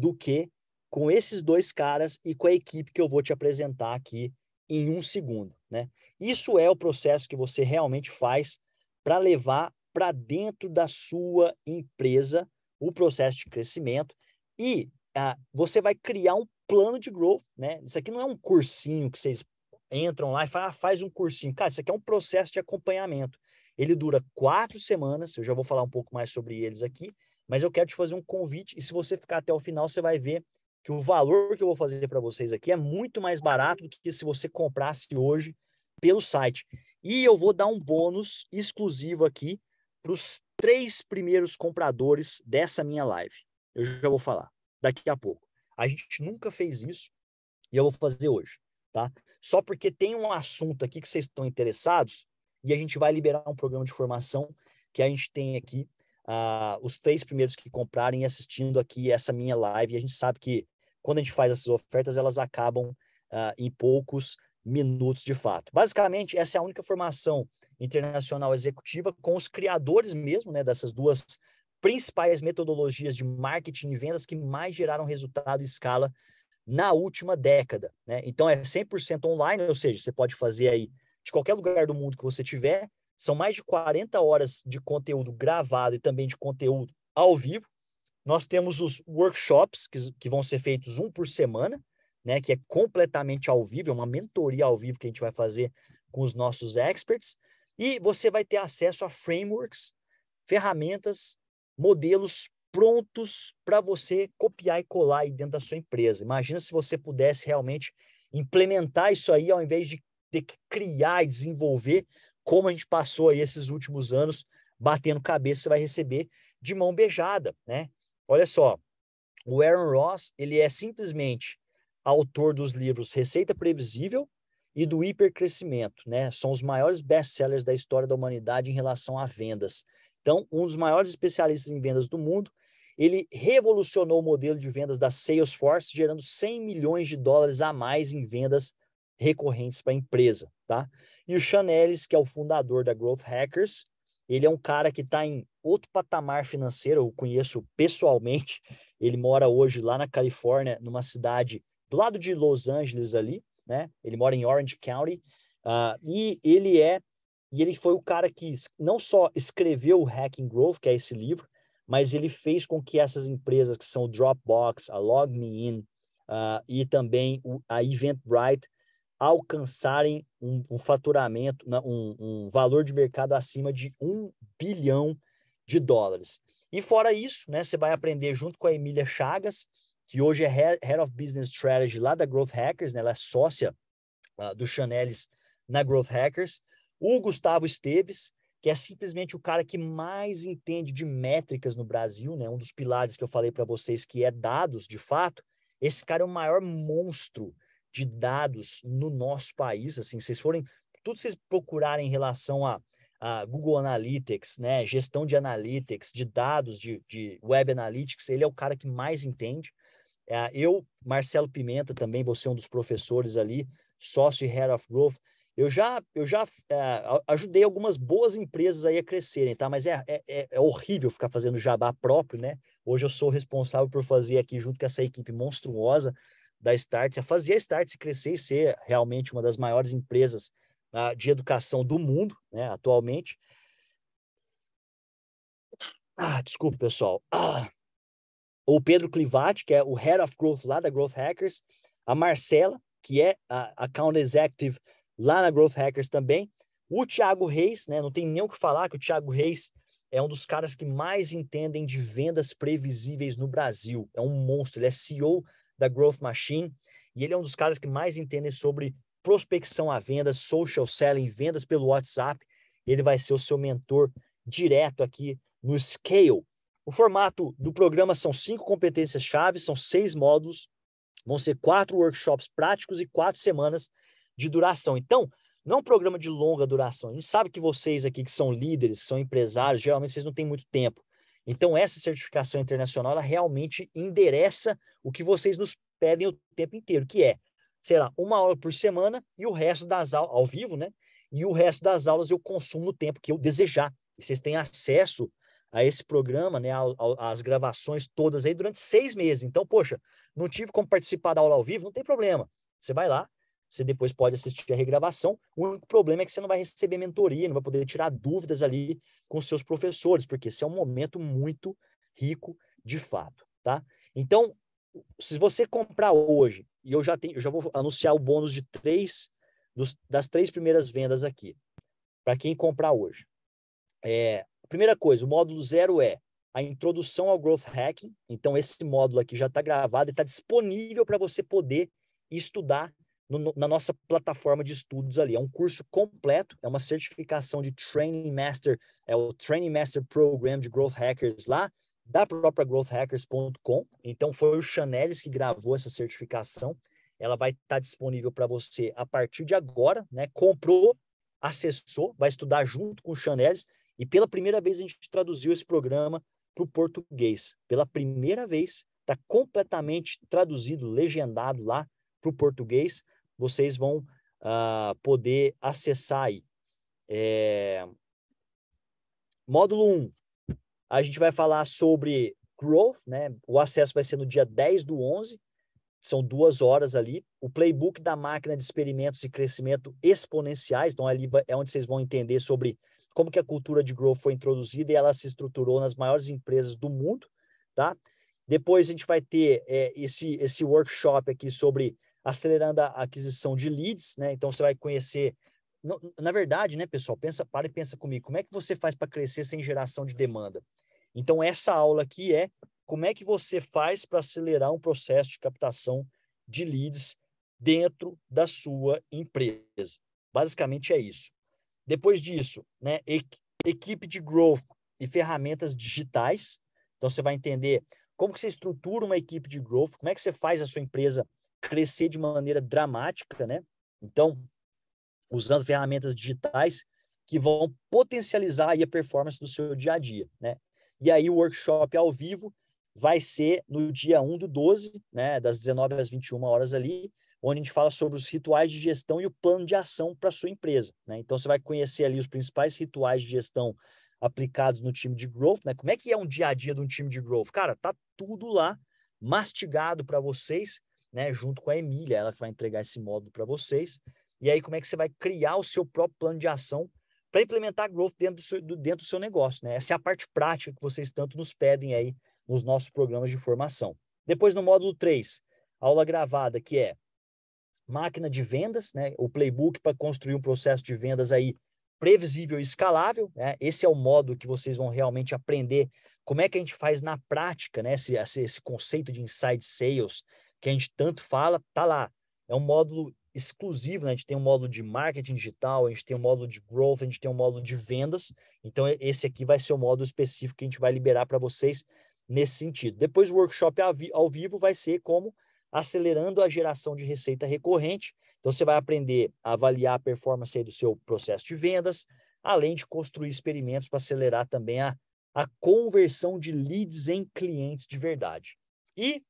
[SPEAKER 1] do que com esses dois caras e com a equipe que eu vou te apresentar aqui em um segundo, né? Isso é o processo que você realmente faz para levar para dentro da sua empresa o processo de crescimento e ah, você vai criar um plano de growth, né? Isso aqui não é um cursinho que vocês entram lá e falam, ah, faz um cursinho. Cara, isso aqui é um processo de acompanhamento. Ele dura quatro semanas, eu já vou falar um pouco mais sobre eles aqui, mas eu quero te fazer um convite e se você ficar até o final, você vai ver que o valor que eu vou fazer para vocês aqui é muito mais barato do que se você comprasse hoje pelo site. E eu vou dar um bônus exclusivo aqui para os três primeiros compradores dessa minha live. Eu já vou falar daqui a pouco. A gente nunca fez isso e eu vou fazer hoje, tá? Só porque tem um assunto aqui que vocês estão interessados e a gente vai liberar um programa de formação que a gente tem aqui uh, os três primeiros que comprarem assistindo aqui essa minha live. E a gente sabe que quando a gente faz essas ofertas, elas acabam uh, em poucos minutos de fato. Basicamente, essa é a única formação internacional executiva com os criadores mesmo, né, dessas duas principais metodologias de marketing e vendas que mais geraram resultado e escala na última década, né? Então é 100% online, ou seja, você pode fazer aí de qualquer lugar do mundo que você tiver, são mais de 40 horas de conteúdo gravado e também de conteúdo ao vivo. Nós temos os workshops, que, que vão ser feitos um por semana, né, que é completamente ao vivo, é uma mentoria ao vivo que a gente vai fazer com os nossos experts. E você vai ter acesso a frameworks, ferramentas, modelos prontos para você copiar e colar aí dentro da sua empresa. Imagina se você pudesse realmente implementar isso aí ao invés de ter que criar e desenvolver como a gente passou aí esses últimos anos batendo cabeça, você vai receber de mão beijada, né? Olha só, o Aaron Ross, ele é simplesmente autor dos livros Receita Previsível e do Hipercrescimento, né? São os maiores best-sellers da história da humanidade em relação a vendas. Então, um dos maiores especialistas em vendas do mundo, ele revolucionou o modelo de vendas da Salesforce, gerando 100 milhões de dólares a mais em vendas recorrentes para a empresa, tá? E o Sean Ellis, que é o fundador da Growth Hackers, ele é um cara que está em outro patamar financeiro, eu conheço pessoalmente. Ele mora hoje lá na Califórnia, numa cidade do lado de Los Angeles ali, né? Ele mora em Orange County. Uh, e ele é, e ele foi o cara que não só escreveu o Hacking Growth, que é esse livro, mas ele fez com que essas empresas que são o Dropbox, a LogMeIn uh, e também o, a Eventbrite alcançarem um, um faturamento, um, um, valor de mercado acima de um bilhão de dólares. E fora isso, né, você vai aprender junto com a Emília Chagas, que hoje é Head of Business Strategy lá da Growth Hackers, né, ela é sócia uh, do Chanelis na Growth Hackers, o Gustavo Esteves, que é simplesmente o cara que mais entende de métricas no Brasil, né? Um dos pilares que eu falei para vocês que é dados, de fato. Esse cara é o maior monstro de dados no nosso país, assim, vocês forem, tudo vocês procurarem em relação a, a Google Analytics, né, gestão de analytics, de dados, de, de web analytics, ele é o cara que mais entende. É, eu, Marcelo Pimenta, também você é um dos professores ali, sócio e head of growth. Eu já, eu já é, ajudei algumas boas empresas aí a crescerem, tá? Mas é, é, é, é horrível ficar fazendo jabá próprio, né? Hoje eu sou responsável por fazer aqui junto com essa equipe monstruosa da Startse, a fazer a Startse crescer e ser realmente uma das maiores empresas uh, de educação do mundo, né, atualmente. Ah, desculpa, pessoal. Ah. O Pedro Clivati, que é o Head of Growth lá da Growth Hackers. A Marcela, que é a Account Executive lá na Growth Hackers também. O Thiago Reis, né? Não tem nem o que falar que o Thiago Reis é um dos caras que mais entendem de vendas previsíveis no Brasil. É um monstro, ele é CEO da Growth Machine, e ele é um dos caras que mais entendem sobre prospecção à venda, social selling, vendas pelo WhatsApp. Ele vai ser o seu mentor direto aqui no Scale. O formato do programa são cinco competências chave, são seis módulos, vão ser quatro workshops práticos e quatro semanas de duração. Então, não é um programa de longa duração. A gente sabe que vocês aqui que são líderes, que são empresários, geralmente vocês não têm muito tempo. Então, essa certificação internacional, ela realmente endereça o que vocês nos pedem o tempo inteiro, que é, sei lá, uma aula por semana e o resto das aulas, ao vivo, né? E o resto das aulas eu consumo no tempo que eu desejar. E vocês têm acesso a esse programa, né, as gravações todas aí durante seis meses. Então, poxa, não tive como participar da aula ao vivo, não tem problema. Você vai lá, você depois pode assistir a regravação. O único problema é que você não vai receber mentoria, não vai poder tirar dúvidas ali com seus professores, porque esse é um momento muito rico de fato, tá? Então, se você comprar hoje, e eu já tenho, eu já vou anunciar o bônus de três dos, das três primeiras vendas aqui, para quem comprar hoje. É, primeira coisa, o módulo zero é a introdução ao growth hacking. Então, esse módulo aqui já está gravado e está disponível para você poder estudar no, na nossa plataforma de estudos ali. É um curso completo, é uma certificação de Training Master, é o Training Master Program de Growth Hackers lá, da própria growthhackers.com. Então, foi o Chanelis que gravou essa certificação. Ela vai estar tá disponível para você a partir de agora, né? Comprou, acessou, vai estudar junto com o Chanelis. E pela primeira vez a gente traduziu esse programa para o português. Pela primeira vez, está completamente traduzido, legendado lá para o português vocês vão uh, poder acessar aí. É... Módulo 1, um, a gente vai falar sobre growth, né? O acesso vai ser no dia 10 do 11, são duas horas ali. O playbook da máquina de experimentos e crescimento exponenciais, então ali é onde vocês vão entender sobre como que a cultura de growth foi introduzida e ela se estruturou nas maiores empresas do mundo, tá? Depois a gente vai ter é, esse, esse workshop aqui sobre acelerando a aquisição de leads, né? Então você vai conhecer na verdade, né, pessoal, pensa, para e pensa comigo, como é que você faz para crescer sem geração de demanda? Então essa aula aqui é como é que você faz para acelerar um processo de captação de leads dentro da sua empresa. Basicamente é isso. Depois disso, né, equipe de growth e ferramentas digitais. Então você vai entender como que você estrutura uma equipe de growth, como é que você faz a sua empresa crescer de maneira dramática, né? Então, usando ferramentas digitais que vão potencializar a performance do seu dia a dia, né? E aí o workshop ao vivo vai ser no dia 1 do 12, né, das 19 às 21 horas ali, onde a gente fala sobre os rituais de gestão e o plano de ação para sua empresa. Né? Então, você vai conhecer ali os principais rituais de gestão aplicados no time de growth. Né? Como é que é um dia a dia de um time de growth? Cara, tá tudo lá mastigado para vocês né, junto com a Emília, ela que vai entregar esse módulo para vocês. E aí como é que você vai criar o seu próprio plano de ação para implementar growth dentro do, seu, do, dentro do seu negócio, né? Essa é a parte prática que vocês tanto nos pedem aí nos nossos programas de formação. Depois no módulo 3, aula gravada, que é máquina de vendas, né? O playbook para construir um processo de vendas aí previsível e escalável, né? Esse é o módulo que vocês vão realmente aprender como é que a gente faz na prática, né? Esse, esse, esse conceito de inside sales, que a gente tanto fala, tá lá. É um módulo exclusivo, né? A gente tem um módulo de marketing digital, a gente tem um módulo de growth, a gente tem um módulo de vendas. Então, esse aqui vai ser o módulo específico que a gente vai liberar para vocês nesse sentido. Depois, o workshop ao vivo vai ser como acelerando a geração de receita recorrente. Então, você vai aprender a avaliar a performance do seu processo de vendas, além de construir experimentos para acelerar também a, a conversão de leads em clientes de verdade. E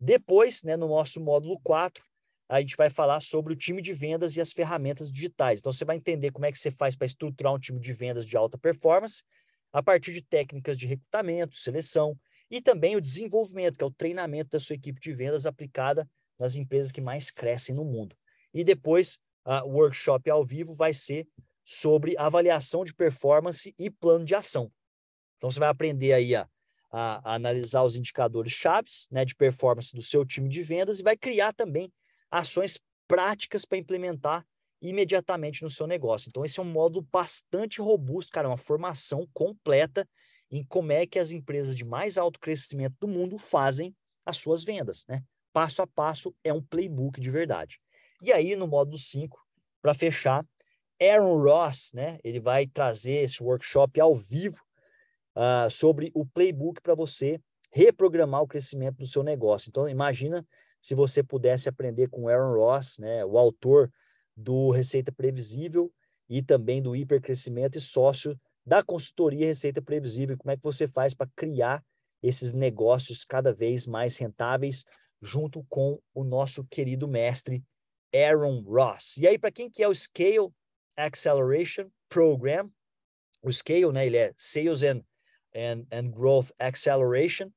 [SPEAKER 1] depois, né, no nosso módulo 4, a gente vai falar sobre o time de vendas e as ferramentas digitais. Então, você vai entender como é que você faz para estruturar um time de vendas de alta performance, a partir de técnicas de recrutamento, seleção e também o desenvolvimento, que é o treinamento da sua equipe de vendas aplicada nas empresas que mais crescem no mundo. E depois, o workshop ao vivo vai ser sobre avaliação de performance e plano de ação. Então, você vai aprender aí a a, a analisar os indicadores chaves né, de performance do seu time de vendas e vai criar também ações práticas para implementar imediatamente no seu negócio. Então, esse é um módulo bastante robusto, cara, uma formação completa em como é que as empresas de mais alto crescimento do mundo fazem as suas vendas, né? Passo a passo é um playbook de verdade. E aí, no módulo 5, para fechar, Aaron Ross, né? Ele vai trazer esse workshop ao vivo uh, sobre o playbook para você reprogramar o crescimento do seu negócio. Então, imagina se você pudesse aprender com Aaron Ross, né, o autor do Receita Previsível e também do Hipercrescimento e sócio da consultoria Receita Previsível. Como é que você faz para criar esses negócios cada vez mais rentáveis junto com o nosso querido mestre Aaron Ross. E aí, para quem que é o Scale Acceleration Program, o Scale, né, ele é Sales and and, and Growth Acceleration,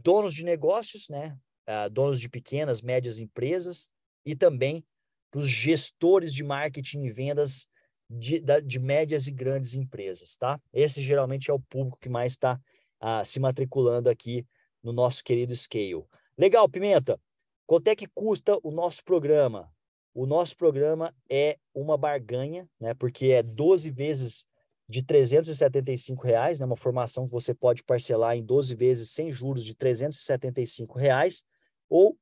[SPEAKER 1] donos de negócios, né? Uh, donos de pequenas, médias empresas e também para os gestores de marketing e vendas de, da, de médias e grandes empresas, tá? Esse geralmente é o público que mais está uh, ah, se matriculando aqui no nosso querido Scale. Legal, Pimenta. Quanto é que custa o nosso programa? O nosso programa é uma barganha, né? Porque é 12 vezes de R$ 375, reais, né, uma formação que você pode parcelar em 12 vezes sem juros de R$ 375, reais, ou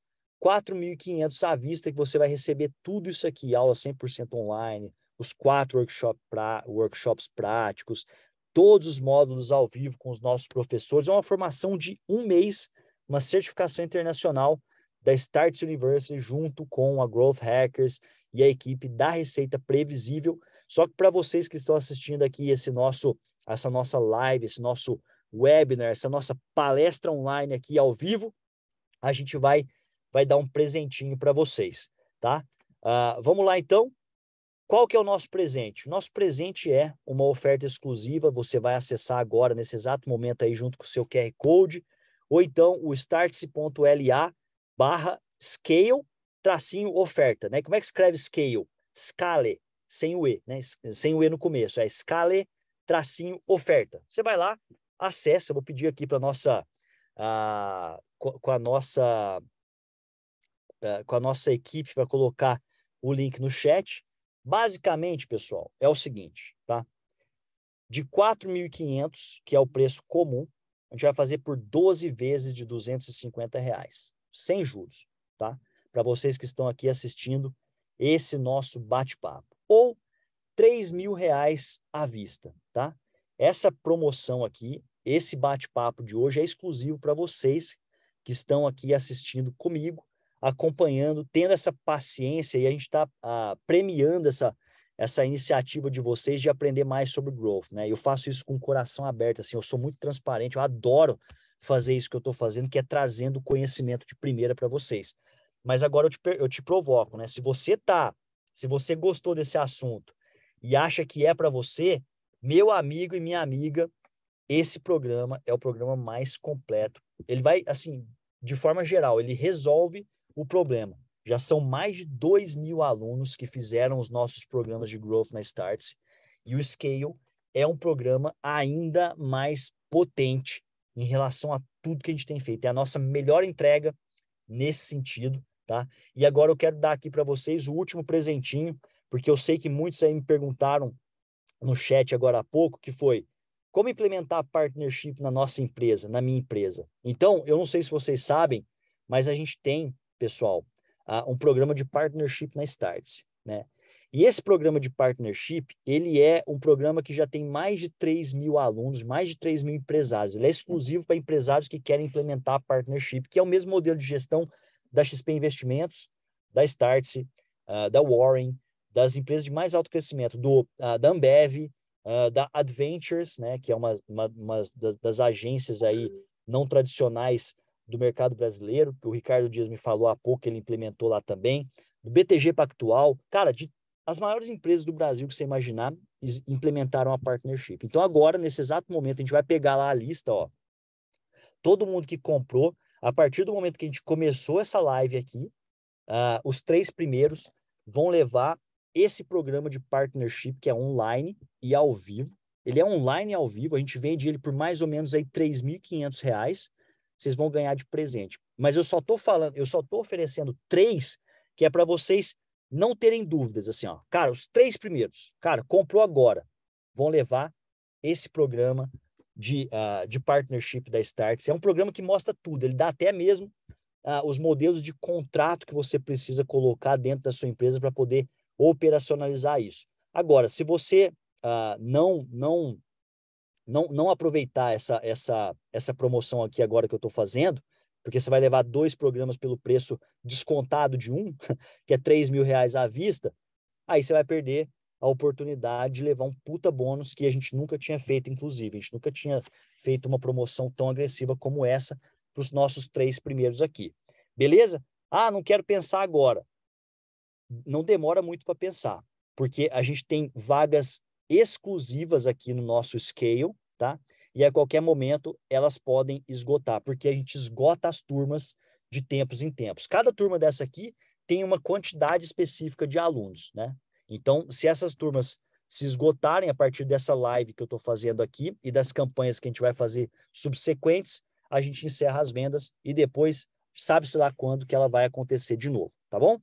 [SPEAKER 1] 4.500 à vista que você vai receber tudo isso aqui, aula 100% online, os quatro workshop pra, workshops práticos, todos os módulos ao vivo com os nossos professores. É uma formação de um mês, uma certificação internacional da Starts University junto com a Growth Hackers e a equipe da Receita Previsível. Só que para vocês que estão assistindo aqui esse nosso, essa nossa live, esse nosso webinar, essa nossa palestra online aqui ao vivo, a gente vai vai dar um presentinho para vocês, tá? Uh, vamos lá então. Qual que é o nosso presente? O nosso presente é uma oferta exclusiva. Você vai acessar agora nesse exato momento aí junto com o seu QR code ou então o startse.la barra scale tracinho oferta, né? Como é que escreve scale? Scale, sem o E, né? Sem o E no começo. É Scale, tracinho, oferta. Você vai lá, acessa, vou pedir aqui para nossa. com a nossa com a nossa equipe para colocar o link no chat. Basicamente, pessoal, é o seguinte, tá? De 4.500, que é o preço comum, a gente vai fazer por 12 vezes de 250 reais, sem juros, tá? Para vocês que estão aqui assistindo esse nosso bate-papo ou 3 mil reais à vista, tá? Essa promoção aqui, esse bate-papo de hoje é exclusivo para vocês que estão aqui assistindo comigo, acompanhando, tendo essa paciência e a gente está premiando essa, essa iniciativa de vocês de aprender mais sobre growth, né? Eu faço isso com o coração aberto, assim, eu sou muito transparente, eu adoro fazer isso que eu estou fazendo, que é trazendo conhecimento de primeira para vocês. Mas agora eu te, eu te provoco, né? Se você está se você gostou desse assunto e acha que é para você, meu amigo e minha amiga, esse programa é o programa mais completo. Ele vai, assim, de forma geral, ele resolve o problema. Já são mais de 2 mil alunos que fizeram os nossos programas de Growth na Starts. E o Scale é um programa ainda mais potente em relação a tudo que a gente tem feito. É a nossa melhor entrega nesse sentido tá? E agora eu quero dar aqui para vocês o último presentinho, porque eu sei que muitos aí me perguntaram no chat agora há pouco, que foi como implementar partnership na nossa empresa, na minha empresa. Então, eu não sei se vocês sabem, mas a gente tem, pessoal, um programa de partnership na Startse, né? E esse programa de partnership, ele é um programa que já tem mais de 3 mil alunos, mais de 3 mil empresários. Ele é exclusivo para empresários que querem implementar a partnership, que é o mesmo modelo de gestão da XP Investimentos, da Startse, uh, da Warren, das empresas de mais alto crescimento, do, uh, da Ambev, uh, da Adventures, né, que é uma, uma, uma das, das, agências aí não tradicionais do mercado brasileiro, que o Ricardo Dias me falou há pouco, ele implementou lá também, do BTG Pactual, cara, de, as maiores empresas do Brasil que você imaginar implementaram a partnership. Então agora, nesse exato momento, a gente vai pegar lá a lista, ó, todo mundo que comprou a partir do momento que a gente começou essa live aqui, uh, os três primeiros vão levar esse programa de partnership que é online e ao vivo. Ele é online e ao vivo, a gente vende ele por mais ou menos aí R$ reais. Vocês vão ganhar de presente. Mas eu só tô falando, eu só tô oferecendo três, que é para vocês não terem dúvidas assim, ó. Cara, os três primeiros, cara, comprou agora, vão levar esse programa de, uh, de partnership da Starts. É um programa que mostra tudo, ele dá até mesmo uh, os modelos de contrato que você precisa colocar dentro da sua empresa para poder operacionalizar isso. Agora, se você uh, não, não, não, não aproveitar essa, essa, essa promoção aqui agora que eu estou fazendo, porque você vai levar dois programas pelo preço descontado de um, que é 3 mil reais à vista, aí você vai perder a oportunidade de levar um puta bônus que a gente nunca tinha feito, inclusive. A gente nunca tinha feito uma promoção tão agressiva como essa para os nossos três primeiros aqui. Beleza? Ah, não quero pensar agora. Não demora muito para pensar, porque a gente tem vagas exclusivas aqui no nosso scale, tá? E a qualquer momento elas podem esgotar, porque a gente esgota as turmas de tempos em tempos. Cada turma dessa aqui tem uma quantidade específica de alunos, né? Então, se essas turmas se esgotarem a partir dessa live que eu estou fazendo aqui e das campanhas que a gente vai fazer subsequentes, a gente encerra as vendas e depois sabe-se lá quando que ela vai acontecer de novo, tá bom?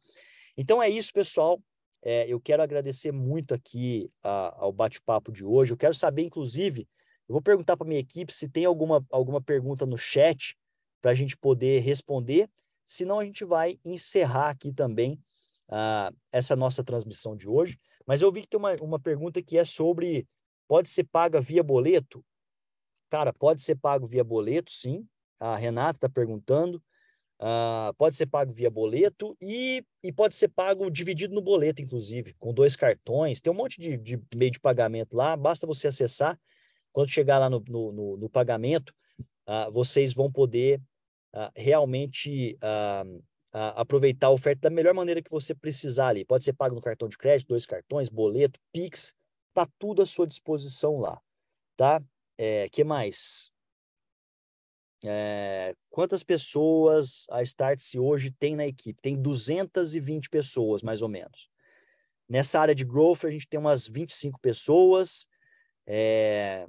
[SPEAKER 1] Então é isso, pessoal. É, eu quero agradecer muito aqui a, ao bate-papo de hoje. Eu quero saber, inclusive, eu vou perguntar para minha equipe se tem alguma, alguma pergunta no chat para a gente poder responder. Senão a gente vai encerrar aqui também ah, essa nossa transmissão de hoje. Mas eu vi que tem uma, uma pergunta que é sobre: pode ser paga via boleto? Cara, pode ser pago via boleto, sim. A Renata está perguntando. Ah, pode ser pago via boleto e, e pode ser pago dividido no boleto, inclusive, com dois cartões. Tem um monte de, de meio de pagamento lá, basta você acessar. Quando chegar lá no, no, no, no pagamento, ah, vocês vão poder ah, realmente ah, a, aproveitar a oferta da melhor maneira que você precisar ali. Pode ser pago no cartão de crédito, dois cartões, boleto, Pix, tá tudo à sua disposição lá, tá? É, que mais? É, quantas pessoas a Startse hoje tem na equipe? Tem 220 pessoas, mais ou menos. Nessa área de growth, a gente tem umas 25 pessoas, é,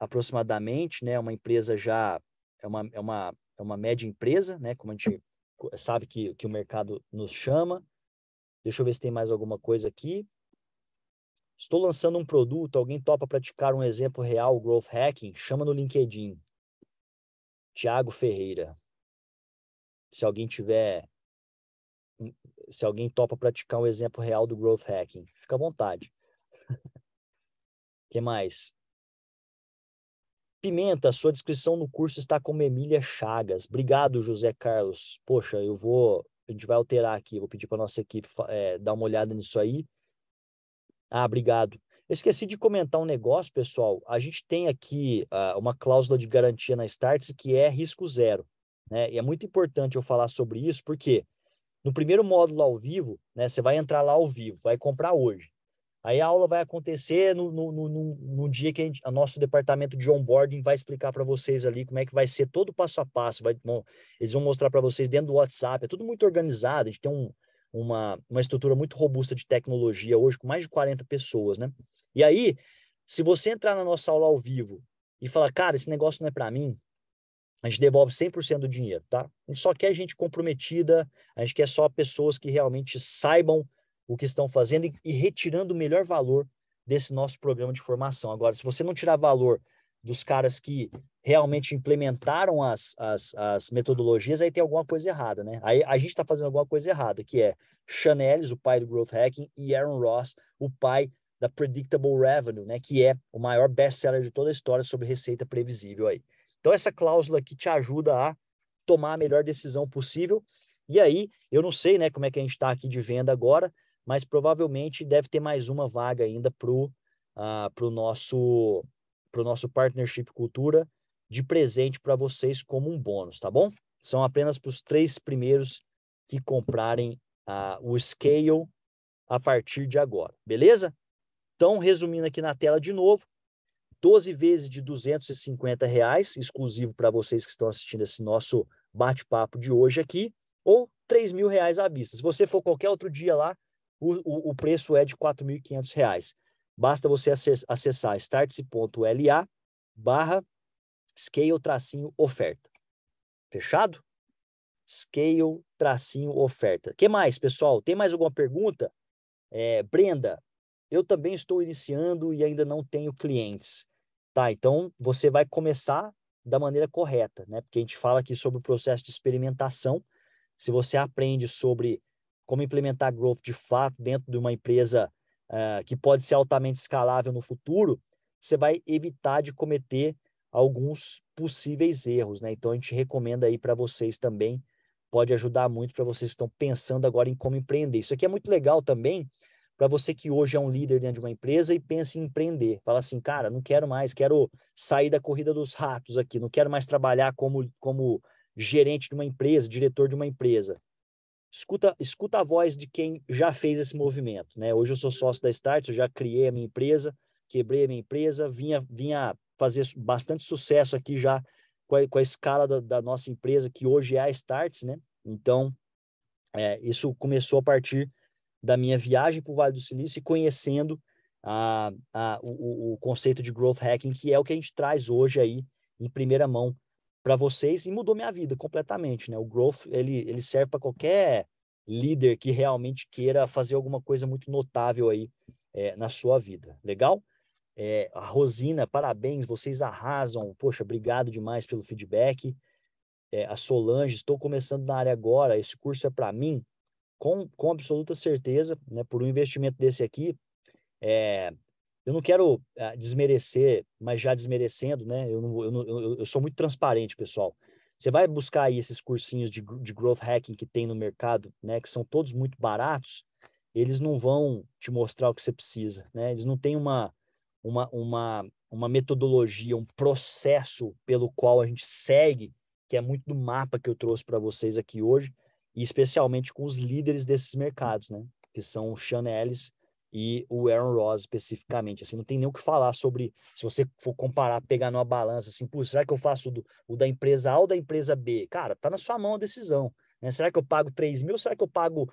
[SPEAKER 1] aproximadamente, né? Uma empresa já, é uma, é uma, é uma média empresa, né? Como a gente sabe que, que o mercado nos chama. Deixa eu ver se tem mais alguma coisa aqui. Estou lançando um produto, alguém topa praticar um exemplo real, growth hacking? Chama no LinkedIn. Tiago Ferreira. Se alguém tiver. Hum, se alguém topa praticar um exemplo real do growth hacking, fica à vontade. O que mais? Pimenta, sua descrição no curso está como Emília Chagas. Obrigado, José Carlos. Poxa, eu vou. A gente vai alterar aqui. Vou pedir para nossa equipe é, dar uma olhada nisso aí. Ah, obrigado. Eu esqueci de comentar um negócio, pessoal. A gente tem aqui uh, uma cláusula de garantia na Starts que é risco zero. Né? E é muito importante eu falar sobre isso, porque no primeiro módulo ao vivo, né, você vai entrar lá ao vivo, vai comprar hoje. Aí a aula vai acontecer no, no, no, no dia que a, gente, nosso departamento de onboarding vai explicar para vocês ali como é que vai ser todo o passo a passo. Vai, bom, eles vão mostrar para vocês dentro do WhatsApp. É tudo muito organizado. A gente tem um, uma, uma estrutura muito robusta de tecnologia hoje, com mais de 40 pessoas, né? E aí, se você entrar na nossa aula ao vivo e falar, cara, esse negócio não é para mim, a gente devolve 100% do dinheiro, tá? A gente só quer gente comprometida, a gente quer só pessoas que realmente saibam o que estão fazendo e, retirando o melhor valor desse nosso programa de formação. Agora, se você não tirar valor dos caras que realmente implementaram as, as, as metodologias, aí tem alguma coisa errada, né? Aí a gente está fazendo alguma coisa errada, que é chanelis o pai do Growth Hacking, e Aaron Ross, o pai da Predictable Revenue, né? Que é o maior best-seller de toda a história sobre receita previsível aí. Então, essa cláusula aqui te ajuda a tomar a melhor decisão possível. E aí, eu não sei, né, como é que a gente está aqui de venda agora, mas provavelmente deve ter mais uma vaga ainda para o uh, ah, pro nosso, pro nosso Partnership Cultura de presente para vocês como um bônus, tá bom? São apenas para os três primeiros que comprarem uh, o Scale a partir de agora, beleza? Então, resumindo aqui na tela de novo, 12 vezes de 250 reais, exclusivo para vocês que estão assistindo esse nosso bate-papo de hoje aqui, ou 3 mil reais à vista. Se você for qualquer outro dia lá, o, o, o preço é de R$ reais Basta você acessar startse.la barra scale tracinho oferta. Fechado? Scale tracinho oferta. que mais, pessoal? Tem mais alguma pergunta? É, Brenda, eu também estou iniciando e ainda não tenho clientes. Tá, então você vai começar da maneira correta, né? Porque a gente fala aqui sobre o processo de experimentação. Se você aprende sobre como implementar growth de fato dentro de uma empresa uh, que pode ser altamente escalável no futuro, você vai evitar de cometer alguns possíveis erros, né? Então a gente recomenda aí para vocês também, pode ajudar muito para vocês que estão pensando agora em como empreender. Isso aqui é muito legal também para você que hoje é um líder dentro de uma empresa e pensa em empreender. Fala assim, cara, não quero mais, quero sair da corrida dos ratos aqui, não quero mais trabalhar como como gerente de uma empresa, diretor de uma empresa escuta, escuta a voz de quem já fez esse movimento. Né? Hoje eu sou sócio da Start, eu já criei a minha empresa, quebrei a minha empresa, vinha, vinha fazer bastante sucesso aqui já com a, com a escala da, da, nossa empresa, que hoje é a Starts, né? Então, é, isso começou a partir da minha viagem para o Vale do Silício e conhecendo a, a, o, o conceito de growth hacking, que é o que a gente traz hoje aí em primeira mão para vocês e mudou minha vida completamente, né? O growth, ele, ele serve para qualquer líder que realmente queira fazer alguma coisa muito notável aí é, na sua vida. Legal? É, a Rosina, parabéns, vocês arrasam. Poxa, obrigado demais pelo feedback. É, a Solange, estou começando na área agora, esse curso é para mim, com, com absoluta certeza, né, por um investimento desse aqui, é, eu não quero ah, desmerecer, mas já desmerecendo, né? Eu, não, eu, não, eu, eu, sou muito transparente, pessoal. Você vai buscar aí esses cursinhos de, de growth hacking que tem no mercado, né? Que são todos muito baratos. Eles não vão te mostrar o que você precisa, né? Eles não têm uma, uma, uma, uma metodologia, um processo pelo qual a gente segue, que é muito do mapa que eu trouxe para vocês aqui hoje, e especialmente com os líderes desses mercados, né? Que são o Sean Ellis e o Aaron Ross especificamente. Assim, não tem nem o que falar sobre, se você for comparar, pegar numa balança, assim, pô, será que eu faço do, o da empresa A ou da empresa B? Cara, tá na sua mão a decisão. Né? Será que eu pago 3 mil? Será que eu pago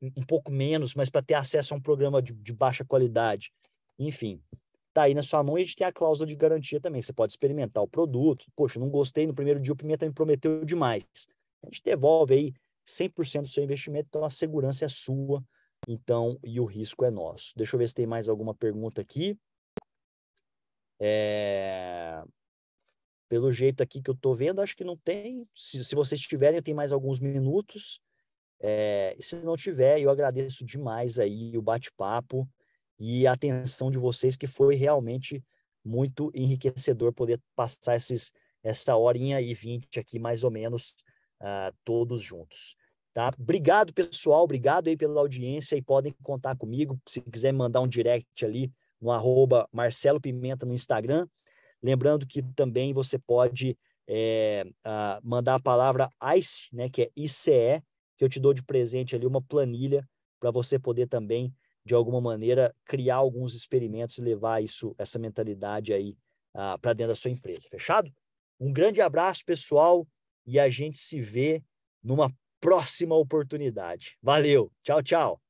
[SPEAKER 1] um pouco menos, mas para ter acesso a um programa de, de, baixa qualidade? Enfim, tá aí na sua mão e a gente tem a cláusula de garantia também. Você pode experimentar o produto. Poxa, não gostei no primeiro dia, o Pimenta me prometeu demais. A gente devolve aí 100% do seu investimento, então a segurança é sua então, e o risco é nosso. Deixa eu ver se tem mais alguma pergunta aqui. É... Pelo jeito aqui que eu estou vendo, acho que não tem. Se, se vocês tiverem, eu tenho mais alguns minutos. É... se não tiver, eu agradeço demais aí o bate-papo e a atenção de vocês, que foi realmente muito enriquecedor poder passar esses, essa horinha e vinte aqui, mais ou menos, uh, todos juntos. Tá? Obrigado, pessoal. Obrigado aí pela audiência e podem contar comigo. Se quiser mandar um direct ali no arroba Marcelo Pimenta no Instagram. Lembrando que também você pode é, mandar a palavra ICE, né, que é ICE, que eu te dou de presente ali uma planilha para você poder também, de alguma maneira, criar alguns experimentos e levar isso, essa mentalidade aí para dentro da sua empresa. Fechado? Um grande abraço, pessoal, e a gente se vê numa próxima oportunidade. Valeu, tchau, tchau.